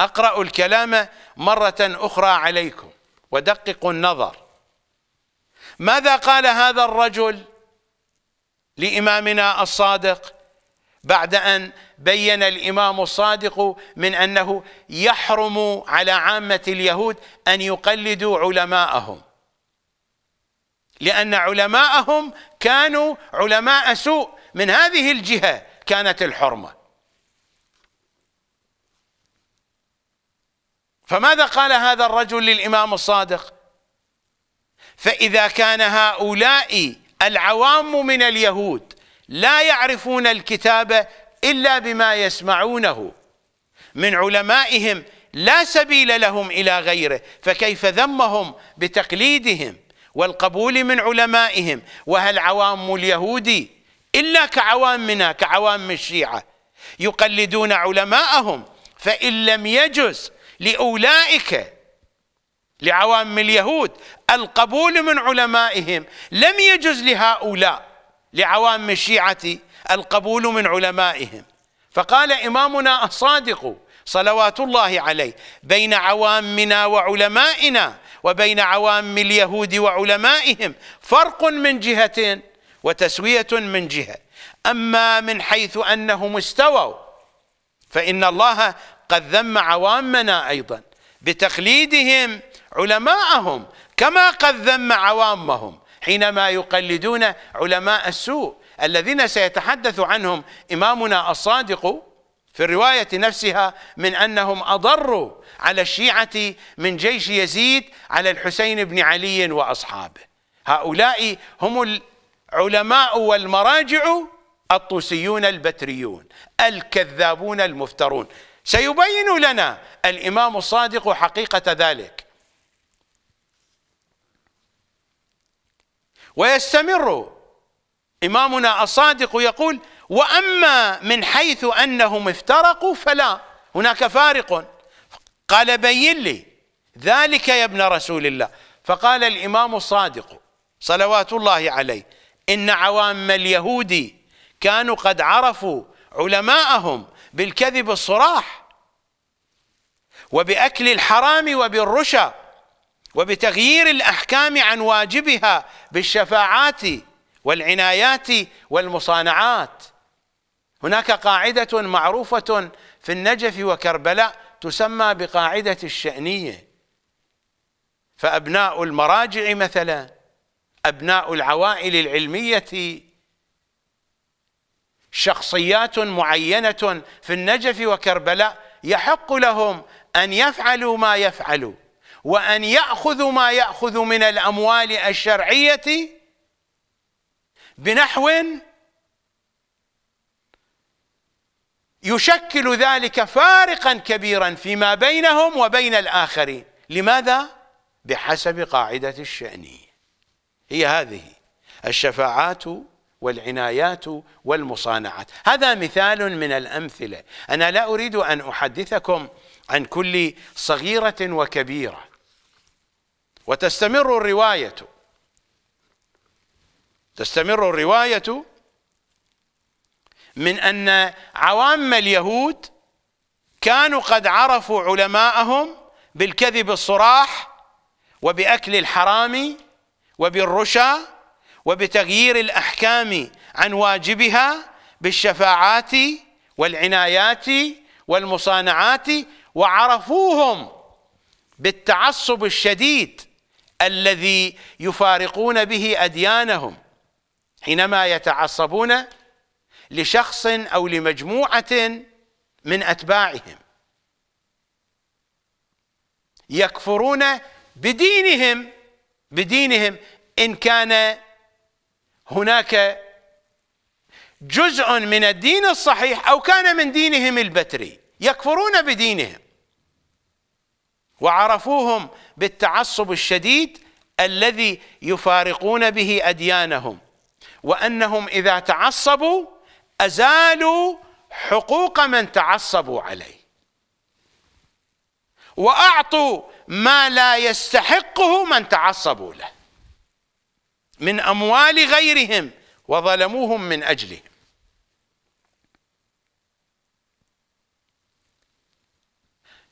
أقرأ الكلام مرة أخرى عليكم ودققوا النظر ماذا قال هذا الرجل لإمامنا الصادق بعد أن بين الإمام الصادق من أنه يحرم على عامة اليهود أن يقلدوا علماءهم لأن علماءهم كانوا علماء سوء من هذه الجهة كانت الحرمة فماذا قال هذا الرجل للإمام الصادق فإذا كان هؤلاء العوام من اليهود لا يعرفون الكتاب إلا بما يسمعونه من علمائهم لا سبيل لهم إلى غيره فكيف ذمهم بتقليدهم والقبول من علمائهم وهل عوام اليهود إلا كعوامنا كعوام الشيعة يقلدون علماءهم فإن لم يجز لأولئك لعوام اليهود القبول من علمائهم لم يجز لهؤلاء لعوام الشيعة القبول من علمائهم فقال إمامنا الصادق صلوات الله عليه بين عوامنا وعلمائنا وبين عوام اليهود وعلمائهم فرق من جهة وتسوية من جهة أما من حيث أنهم استووا فإن الله قد ذم عوامنا أيضا بتقليدهم علماءهم كما قد ذم عوامهم حينما يقلدون علماء السوء الذين سيتحدث عنهم إمامنا الصادق في الرواية نفسها من أنهم أضروا على الشيعة من جيش يزيد على الحسين بن علي وأصحابه هؤلاء هم العلماء والمراجع الطوسيون البتريون الكذابون المفترون سيبين لنا الإمام الصادق حقيقة ذلك ويستمر إمامنا الصادق يقول وأما من حيث أنهم افترقوا فلا هناك فارق قال بين لي ذلك يا ابن رسول الله فقال الإمام الصادق صلوات الله عليه إن عوام اليهود كانوا قد عرفوا علماءهم بالكذب الصراح وبأكل الحرام وبالرشا وبتغيير الأحكام عن واجبها بالشفاعات والعنايات والمصانعات هناك قاعدة معروفة في النجف وكربلاء تسمى بقاعدة الشأنية فأبناء المراجع مثلا أبناء العوائل العلمية شخصيات معينة في النجف وكربلاء يحق لهم أن يفعلوا ما يفعلوا وأن يأخذوا ما يأخذوا من الأموال الشرعية بنحو يشكل ذلك فارقا كبيرا فيما بينهم وبين الآخرين لماذا؟ بحسب قاعدة الشأنية هي هذه الشفاعات والعنايات والمصانعات هذا مثال من الأمثلة أنا لا أريد أن أحدثكم عن كل صغيرة وكبيرة وتستمر الرواية تستمر الرواية من أن عوام اليهود كانوا قد عرفوا علماءهم بالكذب الصراح وبأكل الحرام وبالرشا وبتغيير الأحكام عن واجبها بالشفاعات والعنايات والمصانعات وعرفوهم بالتعصب الشديد الذي يفارقون به أديانهم حينما يتعصبون لشخص او لمجموعه من اتباعهم يكفرون بدينهم بدينهم ان كان هناك جزء من الدين الصحيح او كان من دينهم البتري يكفرون بدينهم وعرفوهم بالتعصب الشديد الذي يفارقون به اديانهم وانهم اذا تعصبوا أزالوا حقوق من تعصبوا عليه وأعطوا ما لا يستحقه من تعصبوا له من أموال غيرهم وظلموهم من أجلهم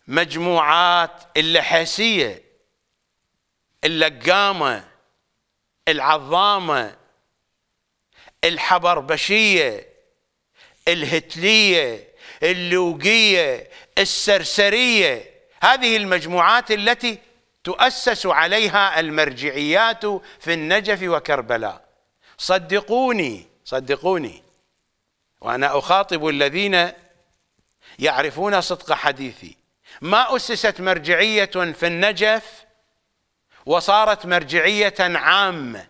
مجموعات اللحسية اللقامة العظامة الحبربشية الهتليه اللوقيه السرسريه هذه المجموعات التي تؤسس عليها المرجعيات في النجف وكربلاء صدقوني صدقوني وانا اخاطب الذين يعرفون صدق حديثي ما اسست مرجعيه في النجف وصارت مرجعيه عامه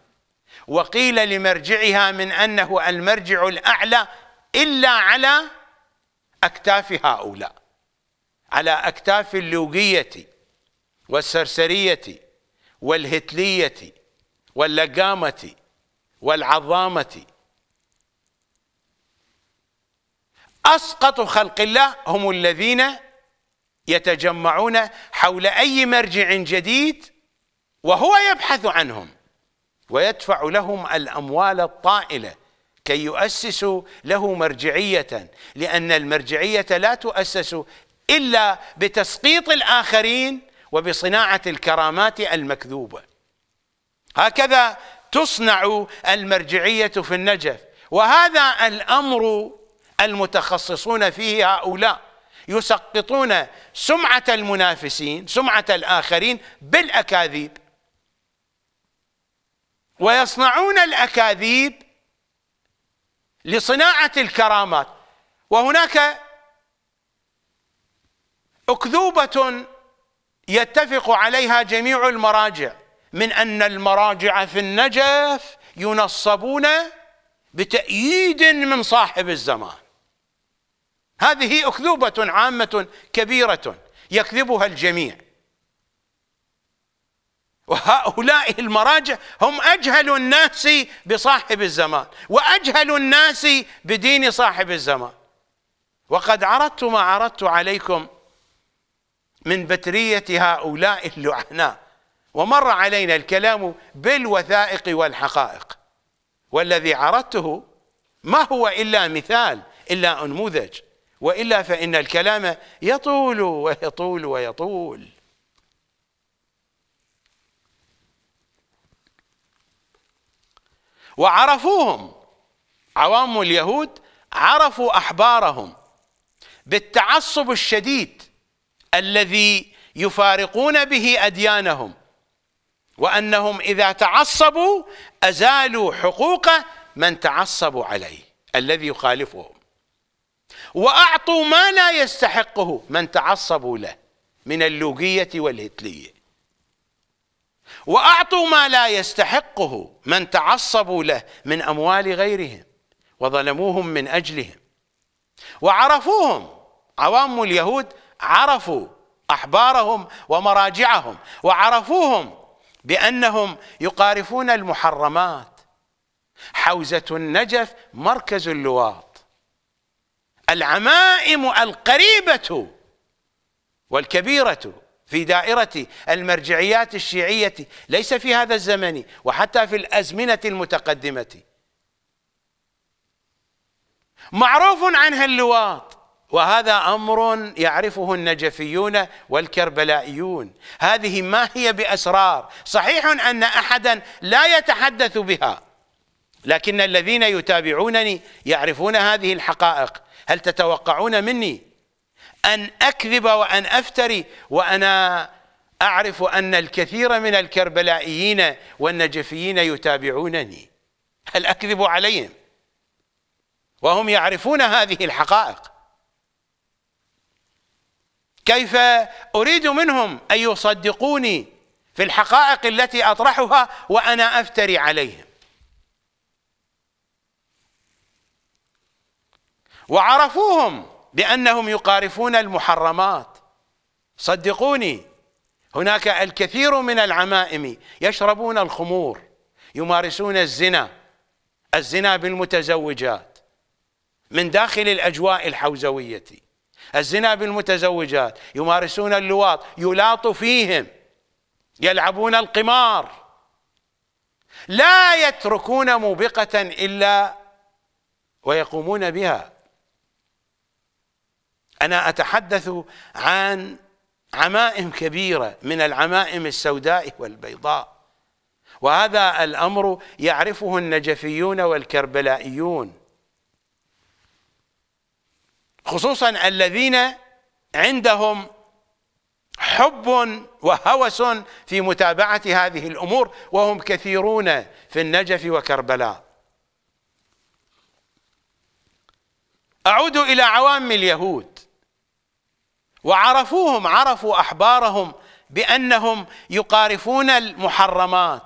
وقيل لمرجعها من انه المرجع الاعلى إلا على أكتاف هؤلاء على أكتاف اللوقية والسرسرية والهتلية واللقامة والعظامة أسقط خلق الله هم الذين يتجمعون حول أي مرجع جديد وهو يبحث عنهم ويدفع لهم الأموال الطائلة كي يؤسسوا له مرجعية لأن المرجعية لا تؤسس إلا بتسقيط الآخرين وبصناعة الكرامات المكذوبة هكذا تصنع المرجعية في النجف وهذا الأمر المتخصصون فيه هؤلاء يسقطون سمعة المنافسين سمعة الآخرين بالأكاذيب ويصنعون الأكاذيب لصناعة الكرامات وهناك أكذوبة يتفق عليها جميع المراجع من أن المراجع في النجف ينصبون بتأييد من صاحب الزمان هذه أكذوبة عامة كبيرة يكذبها الجميع وهؤلاء المراجع هم اجهل الناس بصاحب الزمان واجهل الناس بدين صاحب الزمان وقد عرضت ما عرضت عليكم من بتريه هؤلاء اللعناء ومر علينا الكلام بالوثائق والحقائق والذي عرضته ما هو الا مثال الا انموذج والا فان الكلام يطول ويطول ويطول وعرفوهم عوام اليهود عرفوا احبارهم بالتعصب الشديد الذي يفارقون به اديانهم وانهم اذا تعصبوا ازالوا حقوق من تعصبوا عليه الذي يخالفهم واعطوا ما لا يستحقه من تعصبوا له من اللوجيه والهتليه وأعطوا ما لا يستحقه من تعصبوا له من أموال غيرهم وظلموهم من أجلهم وعرفوهم عوام اليهود عرفوا أحبارهم ومراجعهم وعرفوهم بأنهم يقارفون المحرمات حوزة النجف مركز اللواط العمائم القريبة والكبيرة في دائرة المرجعيات الشيعية ليس في هذا الزمن وحتى في الأزمنة المتقدمة معروف عنها اللواط وهذا أمر يعرفه النجفيون والكربلائيون هذه ما هي بأسرار صحيح أن أحدا لا يتحدث بها لكن الذين يتابعونني يعرفون هذه الحقائق هل تتوقعون مني أن أكذب وأن أفتري وأنا أعرف أن الكثير من الكربلائيين والنجفيين يتابعونني هل أكذب عليهم وهم يعرفون هذه الحقائق كيف أريد منهم أن يصدقوني في الحقائق التي أطرحها وأنا أفتري عليهم وعرفوهم بأنهم يقارفون المحرمات صدقوني هناك الكثير من العمائم يشربون الخمور يمارسون الزنا الزنا بالمتزوجات من داخل الأجواء الحوزوية الزنا بالمتزوجات يمارسون اللواط يلاط فيهم يلعبون القمار لا يتركون موبقة إلا ويقومون بها أنا أتحدث عن عمائم كبيرة من العمائم السوداء والبيضاء وهذا الأمر يعرفه النجفيون والكربلائيون خصوصا الذين عندهم حب وهوس في متابعة هذه الأمور وهم كثيرون في النجف وكربلاء أعود إلى عوام اليهود وعرفوهم عرفوا احبارهم بانهم يقارفون المحرمات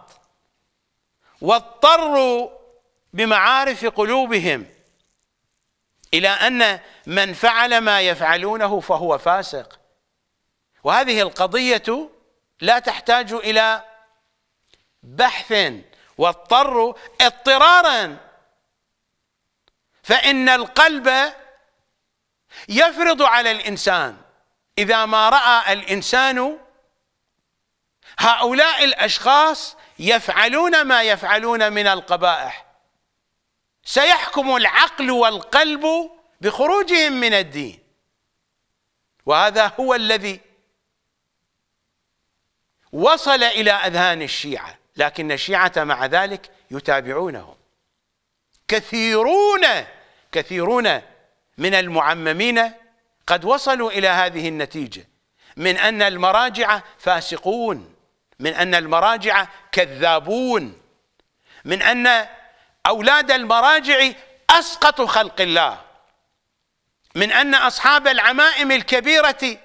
واضطروا بمعارف قلوبهم الى ان من فعل ما يفعلونه فهو فاسق وهذه القضيه لا تحتاج الى بحث واضطروا اضطرارا فان القلب يفرض على الانسان إذا ما رأى الإنسان هؤلاء الأشخاص يفعلون ما يفعلون من القبائح سيحكم العقل والقلب بخروجهم من الدين وهذا هو الذي وصل إلى أذهان الشيعة لكن الشيعة مع ذلك يتابعونهم كثيرون كثيرون من المعممين قد وصلوا إلى هذه النتيجة من أن المراجع فاسقون من أن المراجع كذابون من أن أولاد المراجع أسقطوا خلق الله من أن أصحاب العمائم الكبيرة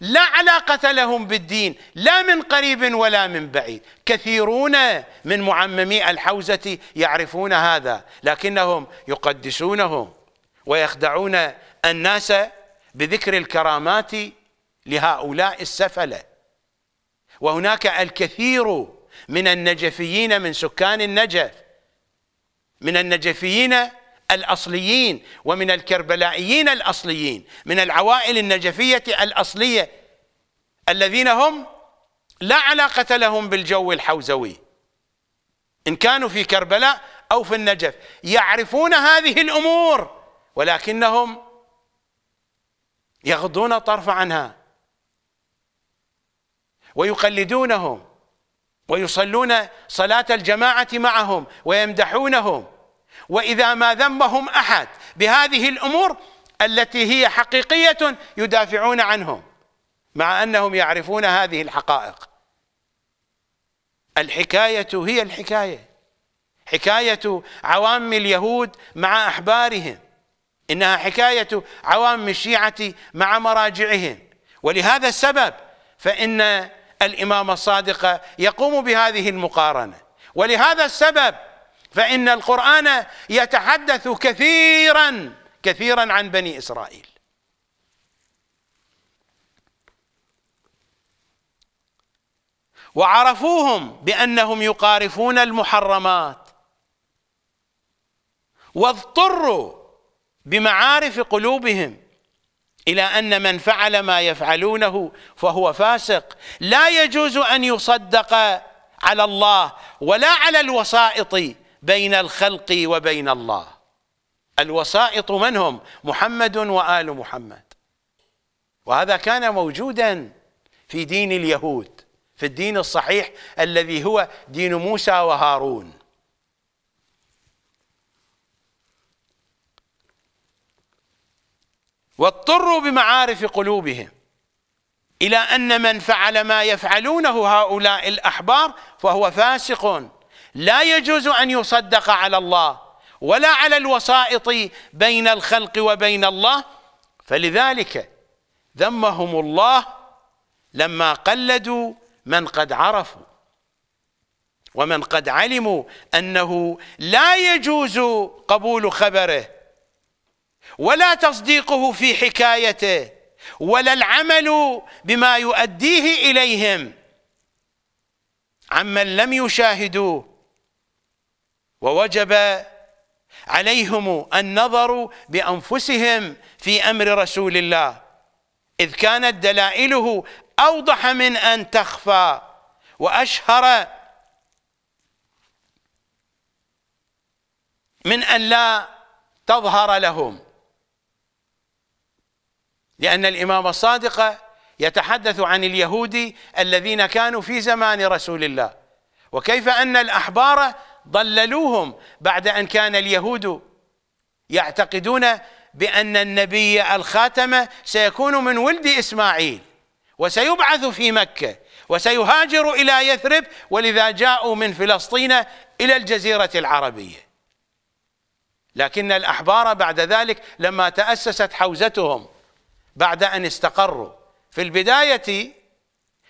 لا علاقة لهم بالدين لا من قريب ولا من بعيد كثيرون من معممي الحوزة يعرفون هذا لكنهم يقدسونه ويخدعون الناس بذكر الكرامات لهؤلاء السفلة وهناك الكثير من النجفيين من سكان النجف من النجفيين الأصليين ومن الكربلائيين الأصليين من العوائل النجفية الأصلية الذين هم لا علاقة لهم بالجو الحوزوي إن كانوا في كربلاء أو في النجف يعرفون هذه الأمور ولكنهم يغضون الطرف عنها ويقلدونهم ويصلون صلاة الجماعة معهم ويمدحونهم وإذا ما ذمهم أحد بهذه الأمور التي هي حقيقية يدافعون عنهم مع أنهم يعرفون هذه الحقائق الحكاية هي الحكاية حكاية عوام اليهود مع أحبارهم إنها حكاية عوام الشيعة مع مراجعهم ولهذا السبب فإن الإمام الصادق يقوم بهذه المقارنة ولهذا السبب فإن القرآن يتحدث كثيرا كثيرا عن بني إسرائيل وعرفوهم بأنهم يقارفون المحرمات واضطروا بمعارف قلوبهم الى ان من فعل ما يفعلونه فهو فاسق لا يجوز ان يصدق على الله ولا على الوسائط بين الخلق وبين الله الوسائط من هم محمد وال محمد وهذا كان موجودا في دين اليهود في الدين الصحيح الذي هو دين موسى وهارون واضطروا بمعارف قلوبهم إلى أن من فعل ما يفعلونه هؤلاء الأحبار فهو فاسق لا يجوز أن يصدق على الله ولا على الوسائط بين الخلق وبين الله فلذلك ذمهم الله لما قلدوا من قد عرفوا ومن قد علموا أنه لا يجوز قبول خبره ولا تصديقه في حكايته ولا العمل بما يؤديه اليهم عمن لم يشاهدوه ووجب عليهم النظر بانفسهم في امر رسول الله اذ كانت دلائله اوضح من ان تخفى واشهر من ان لا تظهر لهم لأن الإمام الصادق يتحدث عن اليهود الذين كانوا في زمان رسول الله وكيف أن الأحبار ضللوهم بعد أن كان اليهود يعتقدون بأن النبي الخاتم سيكون من ولد إسماعيل وسيبعث في مكة وسيهاجر إلى يثرب ولذا جاءوا من فلسطين إلى الجزيرة العربية لكن الأحبار بعد ذلك لما تأسست حوزتهم بعد أن استقروا في البداية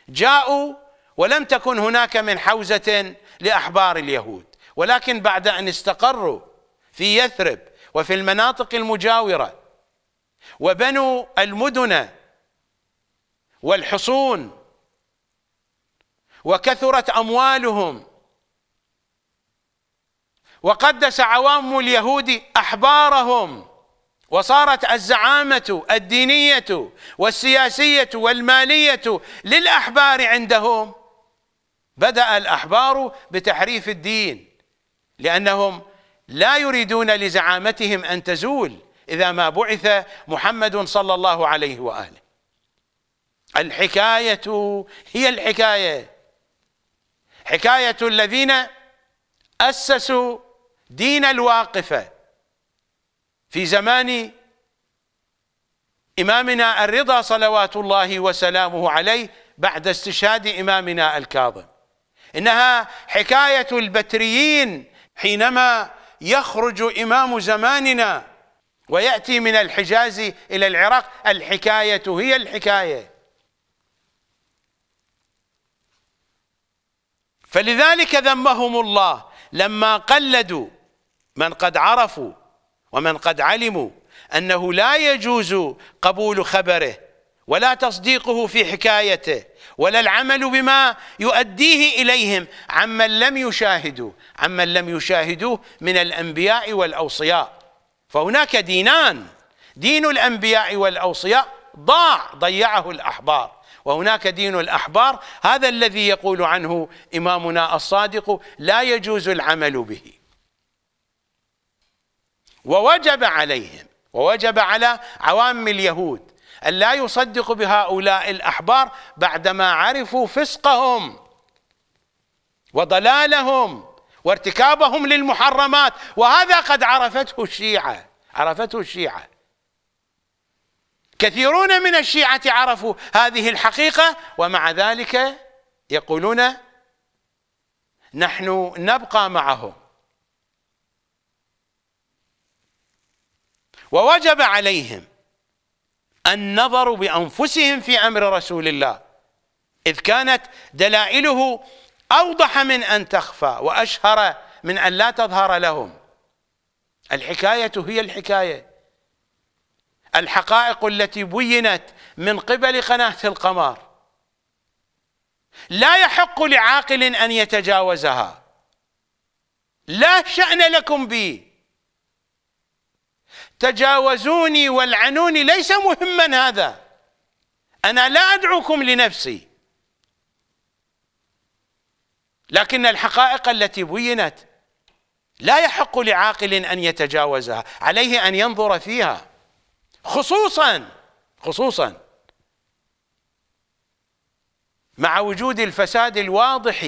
جاءوا ولم تكن هناك من حوزة لأحبار اليهود ولكن بعد أن استقروا في يثرب وفي المناطق المجاورة وبنوا المدن والحصون وكثرت أموالهم وقدس عوام اليهود أحبارهم وصارت الزعامة الدينية والسياسية والمالية للأحبار عندهم بدأ الأحبار بتحريف الدين لأنهم لا يريدون لزعامتهم أن تزول إذا ما بعث محمد صلى الله عليه وآله الحكاية هي الحكاية حكاية الذين أسسوا دين الواقفة في زمان إمامنا الرضا صلوات الله وسلامه عليه بعد استشهاد إمامنا الكاظم إنها حكاية البتريين حينما يخرج إمام زماننا ويأتي من الحجاز إلى العراق الحكاية هي الحكاية فلذلك ذمهم الله لما قلدوا من قد عرفوا ومن قد علموا أنه لا يجوز قبول خبره ولا تصديقه في حكايته ولا العمل بما يؤديه إليهم عمن لم يشاهدوا عمن لم يشاهدوه من الأنبياء والأوصياء فهناك دينان دين الأنبياء والأوصياء ضاع ضيعه الأحبار وهناك دين الأحبار هذا الذي يقول عنه إمامنا الصادق لا يجوز العمل به ووجب عليهم ووجب على عوام اليهود أن لا يصدقوا بهؤلاء الأحبار بعدما عرفوا فسقهم وضلالهم وارتكابهم للمحرمات وهذا قد عرفته الشيعة عرفته الشيعة كثيرون من الشيعة عرفوا هذه الحقيقة ومع ذلك يقولون نحن نبقى معهم ووجب عليهم النظر بانفسهم في امر رسول الله اذ كانت دلائله اوضح من ان تخفى واشهر من ان لا تظهر لهم الحكايه هي الحكايه الحقائق التي بينت من قبل قناه القمر لا يحق لعاقل ان يتجاوزها لا شان لكم بي تجاوزوني والعنوني ليس مهما هذا أنا لا أدعوكم لنفسي لكن الحقائق التي بينت لا يحق لعاقل أن يتجاوزها عليه أن ينظر فيها خصوصا خصوصا مع وجود الفساد الواضح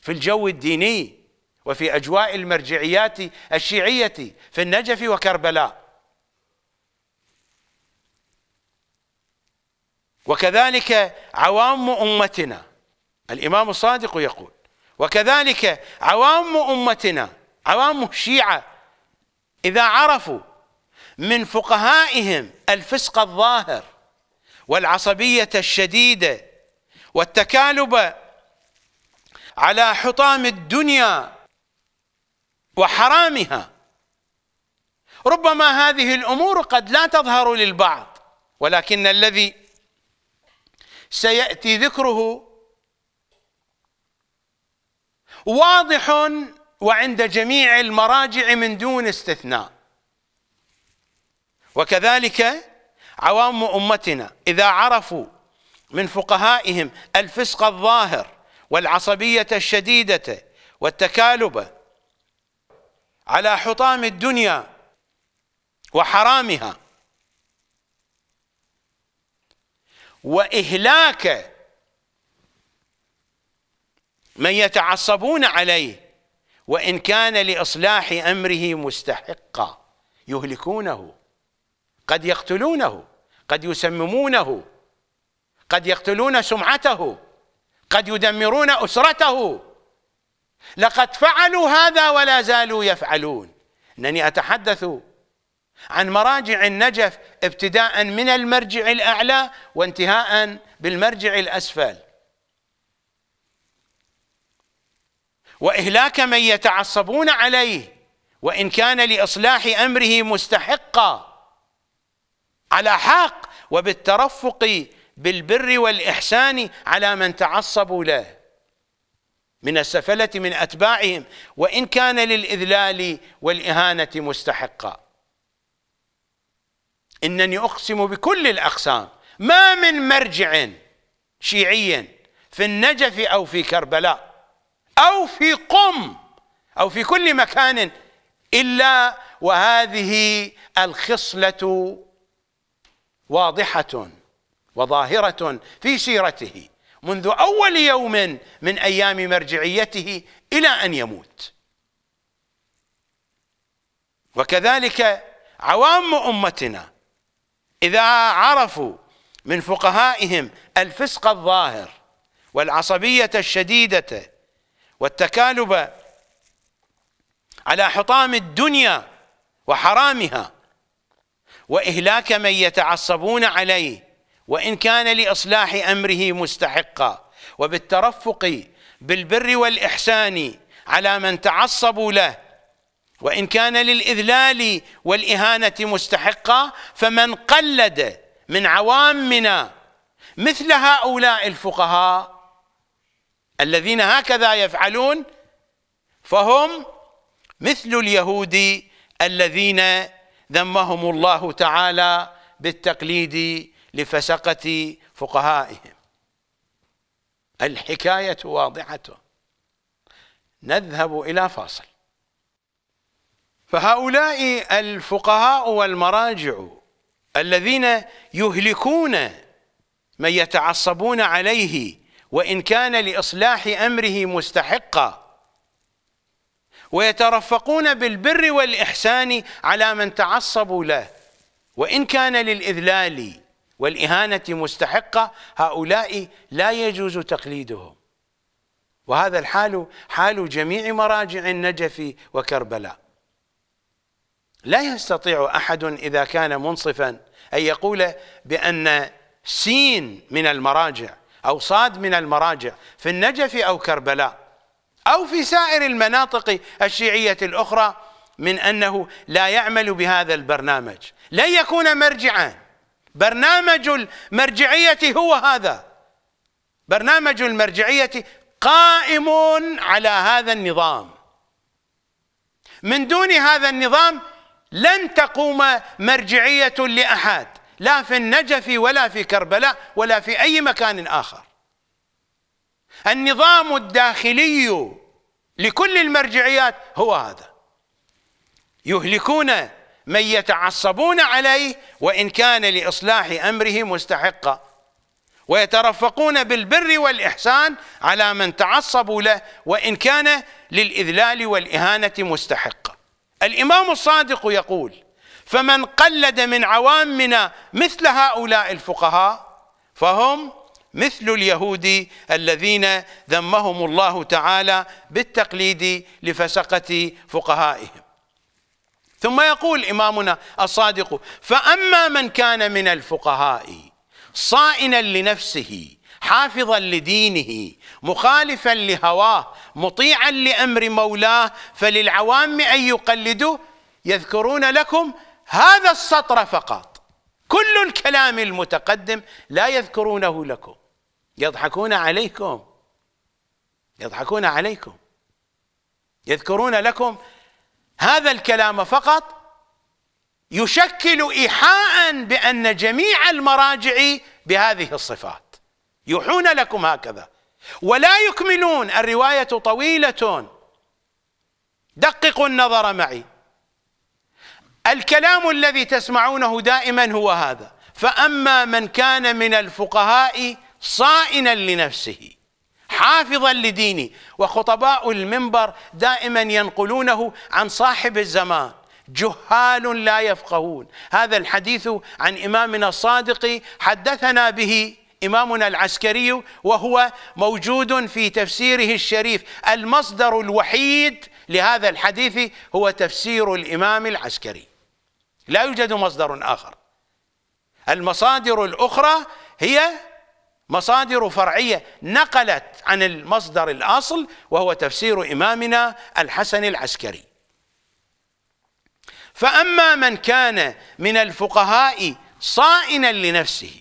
في الجو الديني وفي أجواء المرجعيات الشيعية في النجف وكربلاء وكذلك عوام أمتنا الإمام الصادق يقول وكذلك عوام أمتنا عوام الشيعة إذا عرفوا من فقهائهم الفسق الظاهر والعصبية الشديدة والتكالب على حطام الدنيا وحرامها ربما هذه الامور قد لا تظهر للبعض ولكن الذي سياتي ذكره واضح وعند جميع المراجع من دون استثناء وكذلك عوام امتنا اذا عرفوا من فقهائهم الفسق الظاهر والعصبيه الشديده والتكالب على حطام الدنيا وحرامها وإهلاك من يتعصبون عليه وإن كان لإصلاح أمره مستحقا يهلكونه قد يقتلونه قد يسممونه قد يقتلون سمعته قد يدمرون أسرته لقد فعلوا هذا ولا زالوا يفعلون انني اتحدث عن مراجع النجف ابتداء من المرجع الاعلى وانتهاء بالمرجع الاسفل واهلاك من يتعصبون عليه وان كان لاصلاح امره مستحقا على حق وبالترفق بالبر والاحسان على من تعصبوا له من السفلة من أتباعهم وإن كان للإذلال والإهانة مستحقا إنني أقسم بكل الأقسام ما من مرجع شيعي في النجف أو في كربلاء أو في قم أو في كل مكان إلا وهذه الخصلة واضحة وظاهرة في سيرته منذ أول يوم من أيام مرجعيته إلى أن يموت وكذلك عوام أمتنا إذا عرفوا من فقهائهم الفسق الظاهر والعصبية الشديدة والتكالب على حطام الدنيا وحرامها وإهلاك من يتعصبون عليه وإن كان لإصلاح أمره مستحقا وبالترفق بالبر والإحسان على من تعصبوا له وإن كان للإذلال والإهانة مستحقا فمن قلد من عوامنا مثل هؤلاء الفقهاء الذين هكذا يفعلون فهم مثل اليهود الذين ذمهم الله تعالى بالتقليد لفسقة فقهائهم الحكاية واضحة نذهب إلى فاصل فهؤلاء الفقهاء والمراجع الذين يهلكون من يتعصبون عليه وإن كان لإصلاح أمره مستحقا ويترفقون بالبر والإحسان على من تعصبوا له وإن كان للإذلال والإهانة مستحقة هؤلاء لا يجوز تقليدهم وهذا الحال حال جميع مراجع النجف وكربلاء لا يستطيع أحد إذا كان منصفا أن يقول بأن سين من المراجع أو صاد من المراجع في النجف أو كربلاء أو في سائر المناطق الشيعية الأخرى من أنه لا يعمل بهذا البرنامج لن يكون مرجعاً برنامج المرجعية هو هذا برنامج المرجعية قائم على هذا النظام من دون هذا النظام لن تقوم مرجعية لأحد لا في النجف ولا في كربلاء ولا في أي مكان آخر النظام الداخلي لكل المرجعيات هو هذا يهلكون من يتعصبون عليه وإن كان لإصلاح أمره مستحقا ويترفقون بالبر والإحسان على من تعصبوا له وإن كان للإذلال والإهانة مستحقا الإمام الصادق يقول فمن قلد من عوامنا مثل هؤلاء الفقهاء فهم مثل اليهود الذين ذمهم الله تعالى بالتقليد لفسقة فقهائهم ثم يقول إمامنا الصادق فأما من كان من الفقهاء صائنا لنفسه حافظا لدينه مخالفا لهواه مطيعا لأمر مولاه فللعوام أن يقلدوا يذكرون لكم هذا السطر فقط كل الكلام المتقدم لا يذكرونه لكم يضحكون عليكم يضحكون عليكم يذكرون لكم هذا الكلام فقط يشكل إيحاء بأن جميع المراجع بهذه الصفات يوحون لكم هكذا ولا يكملون الرواية طويلة دققوا النظر معي الكلام الذي تسمعونه دائما هو هذا فأما من كان من الفقهاء صائنا لنفسه حافظا لديني وخطباء المنبر دائما ينقلونه عن صاحب الزمان جهال لا يفقهون هذا الحديث عن إمامنا الصادق حدثنا به إمامنا العسكري وهو موجود في تفسيره الشريف المصدر الوحيد لهذا الحديث هو تفسير الإمام العسكري لا يوجد مصدر آخر المصادر الأخرى هي مصادر فرعية نقلت عن المصدر الأصل وهو تفسير إمامنا الحسن العسكري فأما من كان من الفقهاء صائنا لنفسه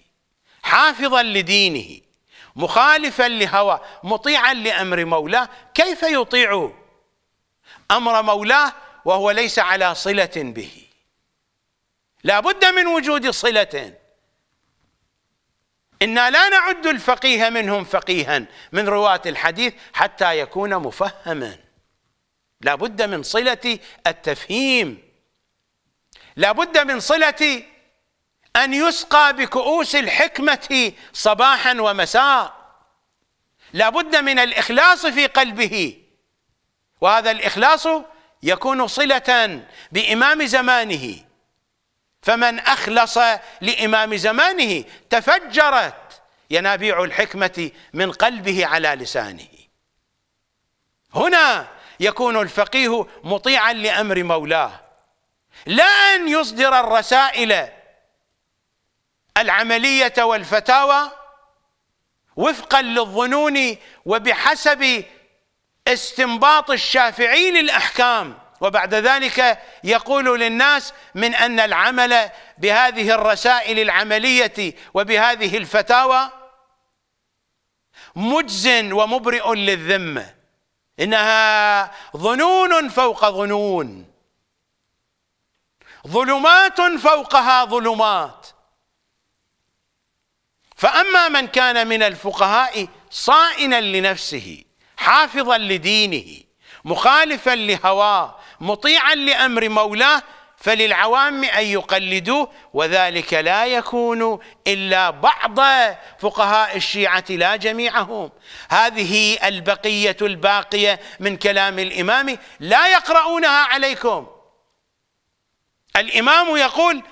حافظا لدينه مخالفا لهوى مطيعا لأمر مولاه كيف يطيع أمر مولاه وهو ليس على صلة به لا بد من وجود صلة إنا لا نعد الفقيه منهم فقيها من رواة الحديث حتى يكون مفهما لا بد من صلة التفهيم لا بد من صلة أن يسقى بكؤوس الحكمة صباحا ومساء لا بد من الإخلاص في قلبه وهذا الإخلاص يكون صلة بإمام زمانه فمن اخلص لامام زمانه تفجرت ينابيع الحكمه من قلبه على لسانه هنا يكون الفقيه مطيعا لامر مولاه لا ان يصدر الرسائل العمليه والفتاوى وفقا للظنون وبحسب استنباط الشافعي للاحكام وبعد ذلك يقول للناس من ان العمل بهذه الرسائل العمليه وبهذه الفتاوى مجز ومبرئ للذمه انها ظنون فوق ظنون ظلمات فوقها ظلمات فاما من كان من الفقهاء صائنا لنفسه حافظا لدينه مخالفا لهواه مطيعا لامر مولاه فللعوام ان يقلدوه وذلك لا يكون الا بعض فقهاء الشيعه لا جميعهم هذه البقيه الباقيه من كلام الامام لا يقرؤونها عليكم الامام يقول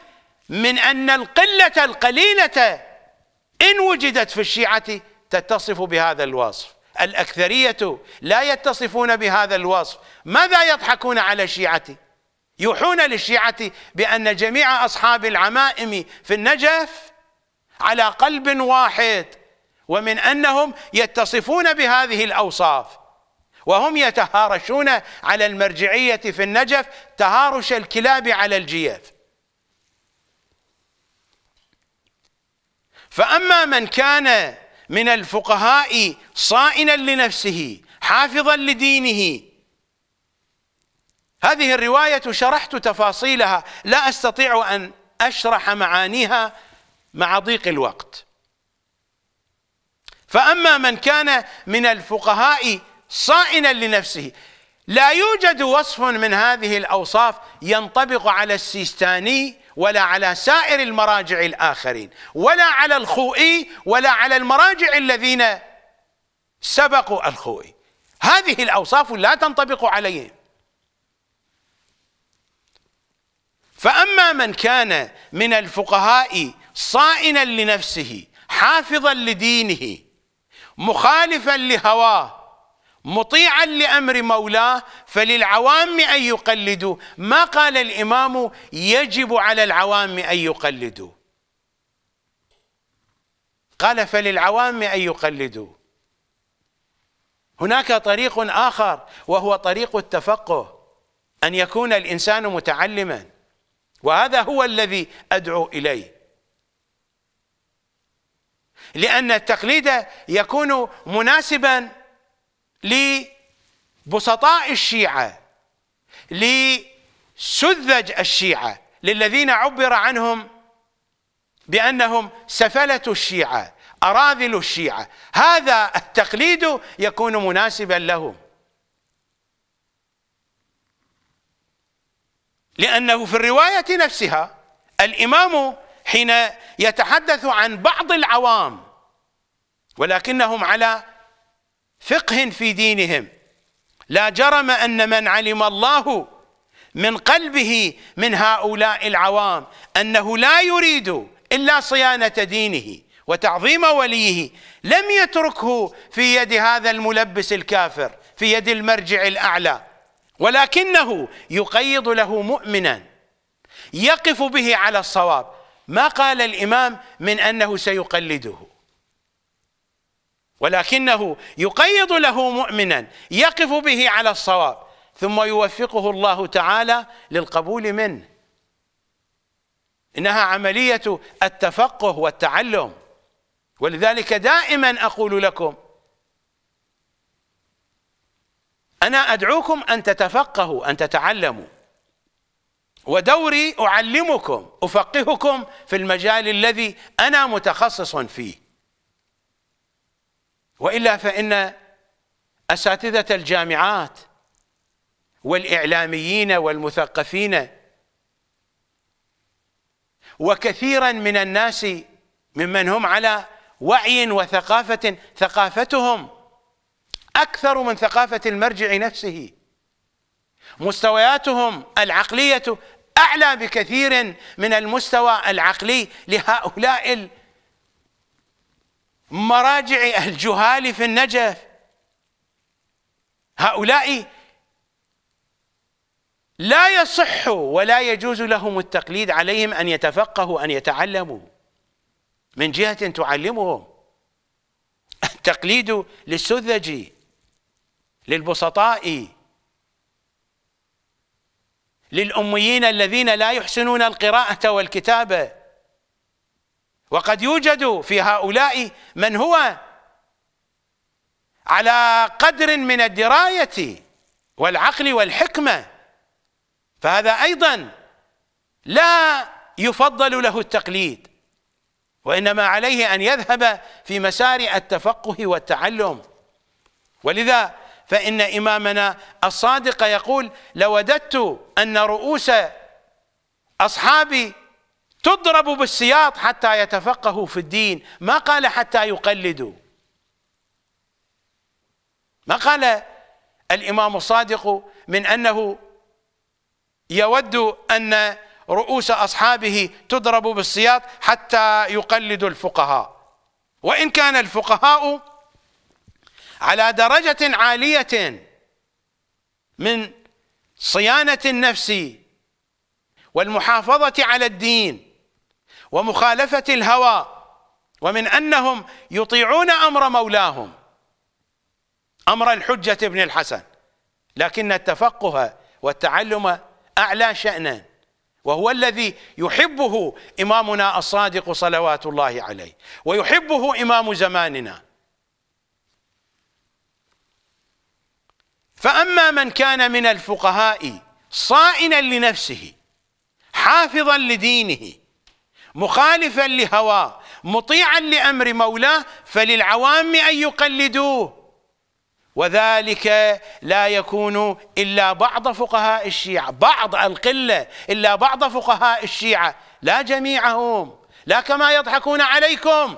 من ان القله القليله ان وجدت في الشيعه تتصف بهذا الوصف الأكثرية لا يتصفون بهذا الوصف ماذا يضحكون على الشيعة يوحون للشيعة بأن جميع أصحاب العمائم في النجف على قلب واحد ومن أنهم يتصفون بهذه الأوصاف وهم يتهارشون على المرجعية في النجف تهارش الكلاب على الجيف فأما من كان من الفقهاء صائنا لنفسه حافظا لدينه هذه الرواية شرحت تفاصيلها لا أستطيع أن أشرح معانيها مع ضيق الوقت فأما من كان من الفقهاء صائنا لنفسه لا يوجد وصف من هذه الأوصاف ينطبق على السيستاني ولا على سائر المراجع الآخرين ولا على الخوئي ولا على المراجع الذين سبقوا الخوئي هذه الأوصاف لا تنطبق عليهم فأما من كان من الفقهاء صائنا لنفسه حافظا لدينه مخالفا لهواه مطيعا لامر مولاه فللعوام ان يقلدوا ما قال الامام يجب على العوام ان يقلدوا قال فللعوام ان يقلدوا هناك طريق اخر وهو طريق التفقه ان يكون الانسان متعلما وهذا هو الذي ادعو اليه لان التقليد يكون مناسبا لبسطاء الشيعة لسذج الشيعة للذين عبر عنهم بأنهم سفلة الشيعة أراذل الشيعة هذا التقليد يكون مناسبا لهم لأنه في الرواية نفسها الإمام حين يتحدث عن بعض العوام ولكنهم على فقه في دينهم لا جرم أن من علم الله من قلبه من هؤلاء العوام أنه لا يريد إلا صيانة دينه وتعظيم وليه لم يتركه في يد هذا الملبس الكافر في يد المرجع الأعلى ولكنه يقيض له مؤمنا يقف به على الصواب ما قال الإمام من أنه سيقلده ولكنه يقيض له مؤمنا يقف به على الصواب ثم يوفقه الله تعالى للقبول منه إنها عملية التفقه والتعلم ولذلك دائما أقول لكم أنا أدعوكم أن تتفقهوا أن تتعلموا ودوري أعلمكم أفقهكم في المجال الذي أنا متخصص فيه والا فان اساتذه الجامعات والاعلاميين والمثقفين وكثيرا من الناس ممن هم على وعي وثقافه ثقافتهم اكثر من ثقافه المرجع نفسه مستوياتهم العقليه اعلى بكثير من المستوى العقلي لهؤلاء مراجع الجهال في النجف هؤلاء لا يصح ولا يجوز لهم التقليد عليهم أن يتفقهوا أن يتعلموا من جهة تعلمهم التقليد للسذج للبسطاء للأميين الذين لا يحسنون القراءة والكتابة وقد يوجد في هؤلاء من هو على قدر من الدراية والعقل والحكمة فهذا أيضا لا يفضل له التقليد وإنما عليه أن يذهب في مسار التفقه والتعلم ولذا فإن إمامنا الصادق يقول لوددت أن رؤوس أصحاب تضرب بالسياط حتى يتفقهوا في الدين ما قال حتى يقلدوا ما قال الإمام الصادق من أنه يود أن رؤوس أصحابه تضرب بالسياط حتى يقلدوا الفقهاء وإن كان الفقهاء على درجة عالية من صيانة النفس والمحافظة على الدين ومخالفة الهوى ومن أنهم يطيعون أمر مولاهم أمر الحجة بن الحسن لكن التفقه والتعلم أعلى شأنا وهو الذي يحبه إمامنا الصادق صلوات الله عليه ويحبه إمام زماننا فأما من كان من الفقهاء صائنا لنفسه حافظا لدينه مخالفا لهواه مطيعا لأمر مولاه فللعوام أن يقلدوه وذلك لا يكون إلا بعض فقهاء الشيعة بعض القلة إلا بعض فقهاء الشيعة لا جميعهم لا كما يضحكون عليكم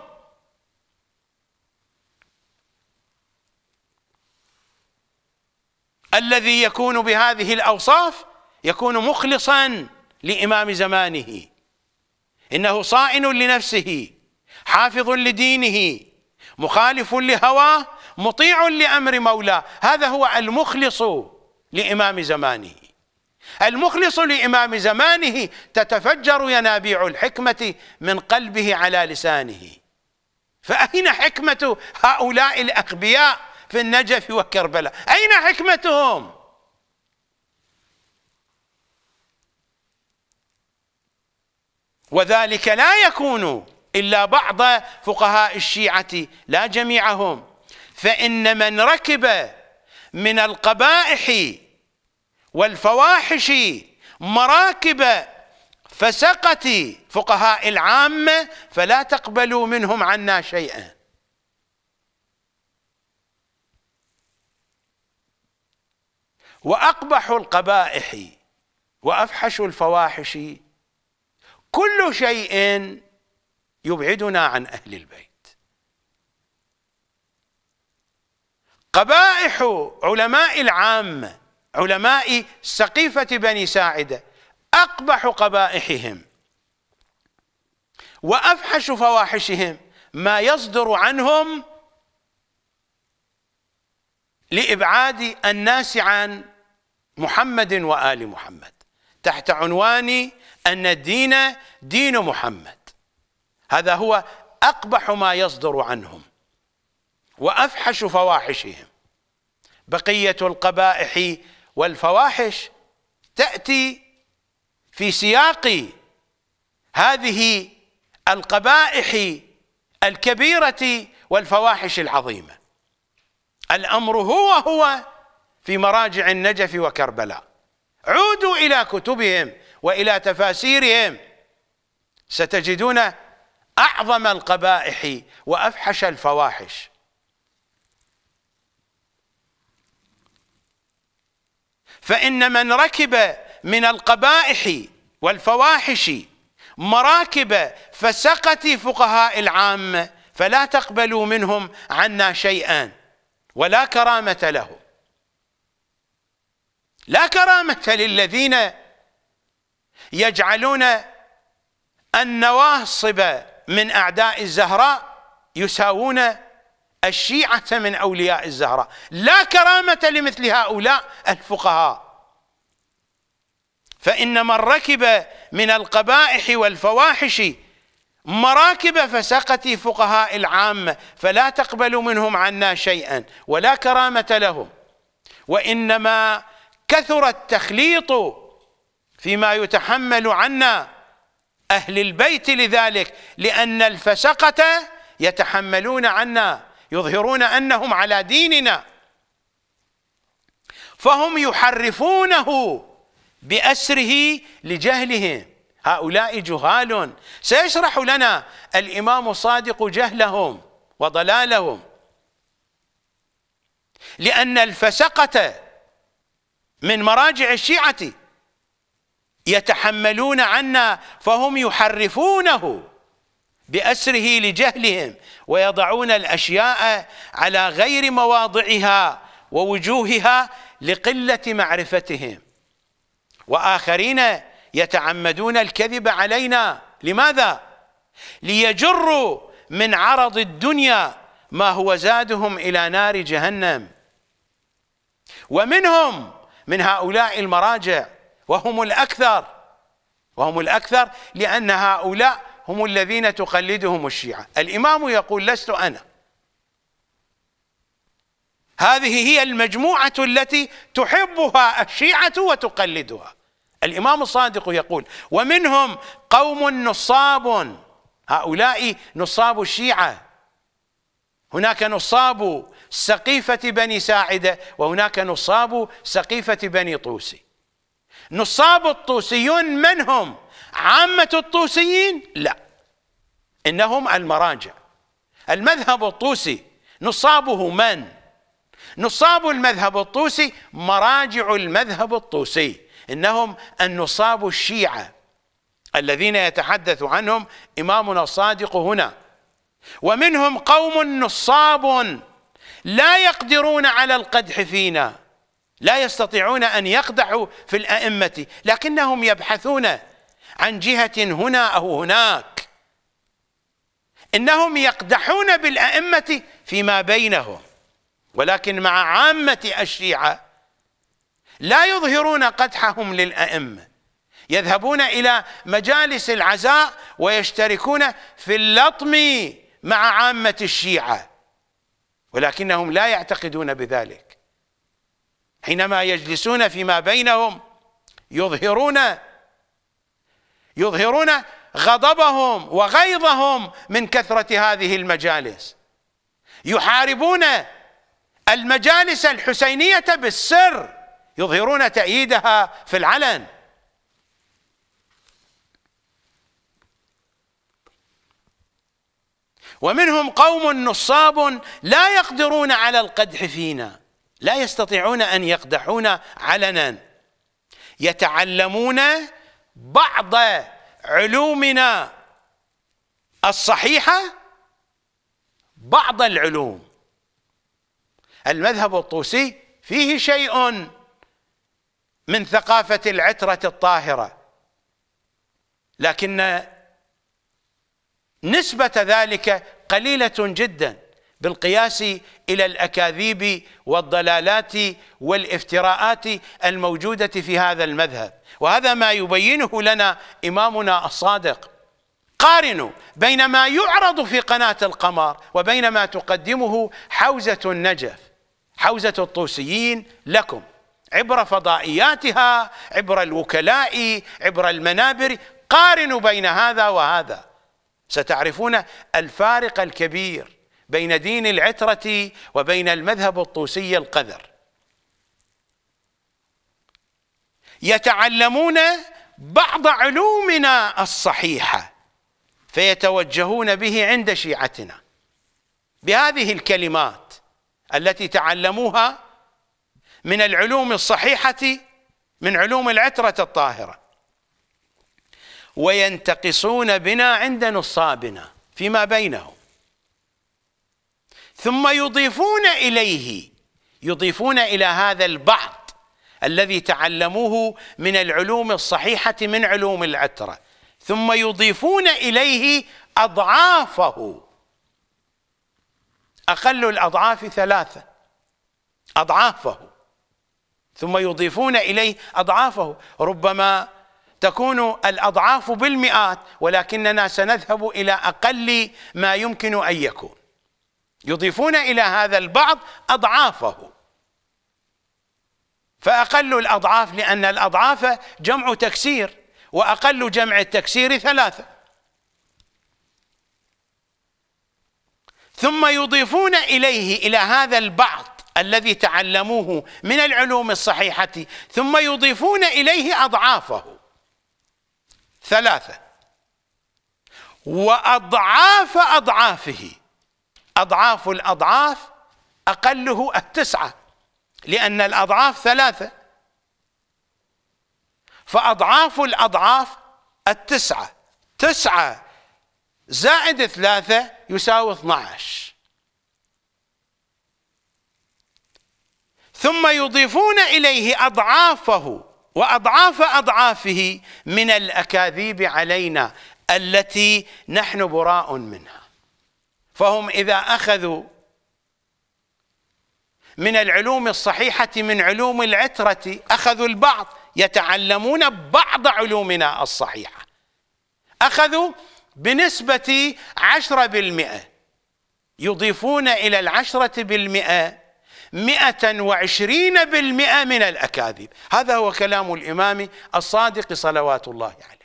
الذي يكون بهذه الأوصاف يكون مخلصا لإمام زمانه إنه صائن لنفسه حافظ لدينه مخالف لهواه مطيع لأمر مولاه هذا هو المخلص لإمام زمانه المخلص لإمام زمانه تتفجر ينابيع الحكمة من قلبه على لسانه فأين حكمة هؤلاء الأخبياء في النجف وكربلاء أين حكمتهم؟ وذلك لا يكون إلا بعض فقهاء الشيعة لا جميعهم فإن من ركب من القبائح والفواحش مراكب فسقة فقهاء العامة فلا تقبلوا منهم عنا شيئا وأقبح القبائح وأفحش الفواحش كل شيء يبعدنا عن أهل البيت قبائح علماء العامة علماء سقيفة بني ساعدة أقبح قبائحهم وأفحش فواحشهم ما يصدر عنهم لإبعاد الناس عن محمد وآل محمد تحت عنوان أن الدين دين محمد هذا هو أقبح ما يصدر عنهم وأفحش فواحشهم بقية القبائح والفواحش تأتي في سياق هذه القبائح الكبيرة والفواحش العظيمة الأمر هو هو في مراجع النجف وكربلاء عودوا إلى كتبهم وإلى تفاسيرهم ستجدون أعظم القبائح وأفحش الفواحش فإن من ركب من القبائح والفواحش مراكب فسقت فقهاء العامة فلا تقبلوا منهم عنا شيئا ولا كرامة له لا كرامة للذين يجعلون النواصب من أعداء الزهراء يساوون الشيعة من أولياء الزهراء لا كرامة لمثل هؤلاء الفقهاء فإن من ركب من القبائح والفواحش مراكب فسقة فقهاء العامة فلا تقبل منهم عنا شيئا ولا كرامة لهم وإنما كثر التخليط فيما يتحمل عنا أهل البيت لذلك لأن الفسقة يتحملون عنا يظهرون أنهم على ديننا فهم يحرفونه بأسره لجهلهم هؤلاء جهال سيشرح لنا الإمام الصادق جهلهم وضلالهم لأن الفسقة من مراجع الشيعة يتحملون عنا فهم يحرفونه بأسره لجهلهم ويضعون الأشياء على غير مواضعها ووجوهها لقلة معرفتهم وآخرين يتعمدون الكذب علينا لماذا؟ ليجروا من عرض الدنيا ما هو زادهم إلى نار جهنم ومنهم من هؤلاء المراجع وهم الأكثر وهم الأكثر لأن هؤلاء هم الذين تقلدهم الشيعة الإمام يقول لست أنا هذه هي المجموعة التي تحبها الشيعة وتقلدها الإمام الصادق يقول ومنهم قوم نصاب هؤلاء نصاب الشيعة هناك نصاب سقيفة بني ساعدة وهناك نصاب سقيفة بني طوسي نصاب الطوسيون من هم عامة الطوسيين لا إنهم المراجع المذهب الطوسي نصابه من نصاب المذهب الطوسي مراجع المذهب الطوسي إنهم النصاب الشيعة الذين يتحدث عنهم إمامنا الصادق هنا ومنهم قوم نصاب لا يقدرون على القدح فينا لا يستطيعون أن يقدحوا في الأئمة لكنهم يبحثون عن جهة هنا أو هناك إنهم يقدحون بالأئمة فيما بينهم ولكن مع عامة الشيعة لا يظهرون قدحهم للأئمة يذهبون إلى مجالس العزاء ويشتركون في اللطم مع عامة الشيعة ولكنهم لا يعتقدون بذلك حينما يجلسون فيما بينهم يظهرون يظهرون غضبهم وغيظهم من كثرة هذه المجالس يحاربون المجالس الحسينية بالسر يظهرون تأييدها في العلن ومنهم قوم نصاب لا يقدرون على القدح فينا لا يستطيعون أن يقدحون علنا يتعلمون بعض علومنا الصحيحة بعض العلوم المذهب الطوسي فيه شيء من ثقافة العترة الطاهرة لكن نسبة ذلك قليلة جدا بالقياس إلى الأكاذيب والضلالات والافتراءات الموجودة في هذا المذهب وهذا ما يبينه لنا إمامنا الصادق قارنوا بين ما يعرض في قناة القمر وبين ما تقدمه حوزة النجف حوزة الطوسيين لكم عبر فضائياتها عبر الوكلاء عبر المنابر قارنوا بين هذا وهذا ستعرفون الفارق الكبير بين دين العترة وبين المذهب الطوسي القذر يتعلمون بعض علومنا الصحيحة فيتوجهون به عند شيعتنا بهذه الكلمات التي تعلموها من العلوم الصحيحة من علوم العترة الطاهرة وينتقصون بنا عند نصابنا فيما بينهم ثم يضيفون اليه يضيفون الى هذا البعض الذي تعلموه من العلوم الصحيحه من علوم العتره ثم يضيفون اليه اضعافه اقل الاضعاف ثلاثه اضعافه ثم يضيفون اليه اضعافه ربما تكون الاضعاف بالمئات ولكننا سنذهب الى اقل ما يمكن ان يكون يضيفون إلى هذا البعض أضعافه فأقل الأضعاف لأن الأضعاف جمع تكسير وأقل جمع التكسير ثلاثة ثم يضيفون إليه إلى هذا البعض الذي تعلموه من العلوم الصحيحة ثم يضيفون إليه أضعافه ثلاثة وأضعاف أضعافه أضعاف الأضعاف أقله التسعة لأن الأضعاف ثلاثة فأضعاف الأضعاف التسعة تسعة زائد ثلاثة يساوي 12 ثم يضيفون إليه أضعافه وأضعاف أضعافه من الأكاذيب علينا التي نحن براء منها فهم إذا أخذوا من العلوم الصحيحة من علوم العترة أخذوا البعض يتعلمون بعض علومنا الصحيحة أخذوا بنسبة عشرة بالمئة يضيفون إلى العشرة بالمئة مئة وعشرين بالمئة من الأكاذيب هذا هو كلام الإمام الصادق صلوات الله عليه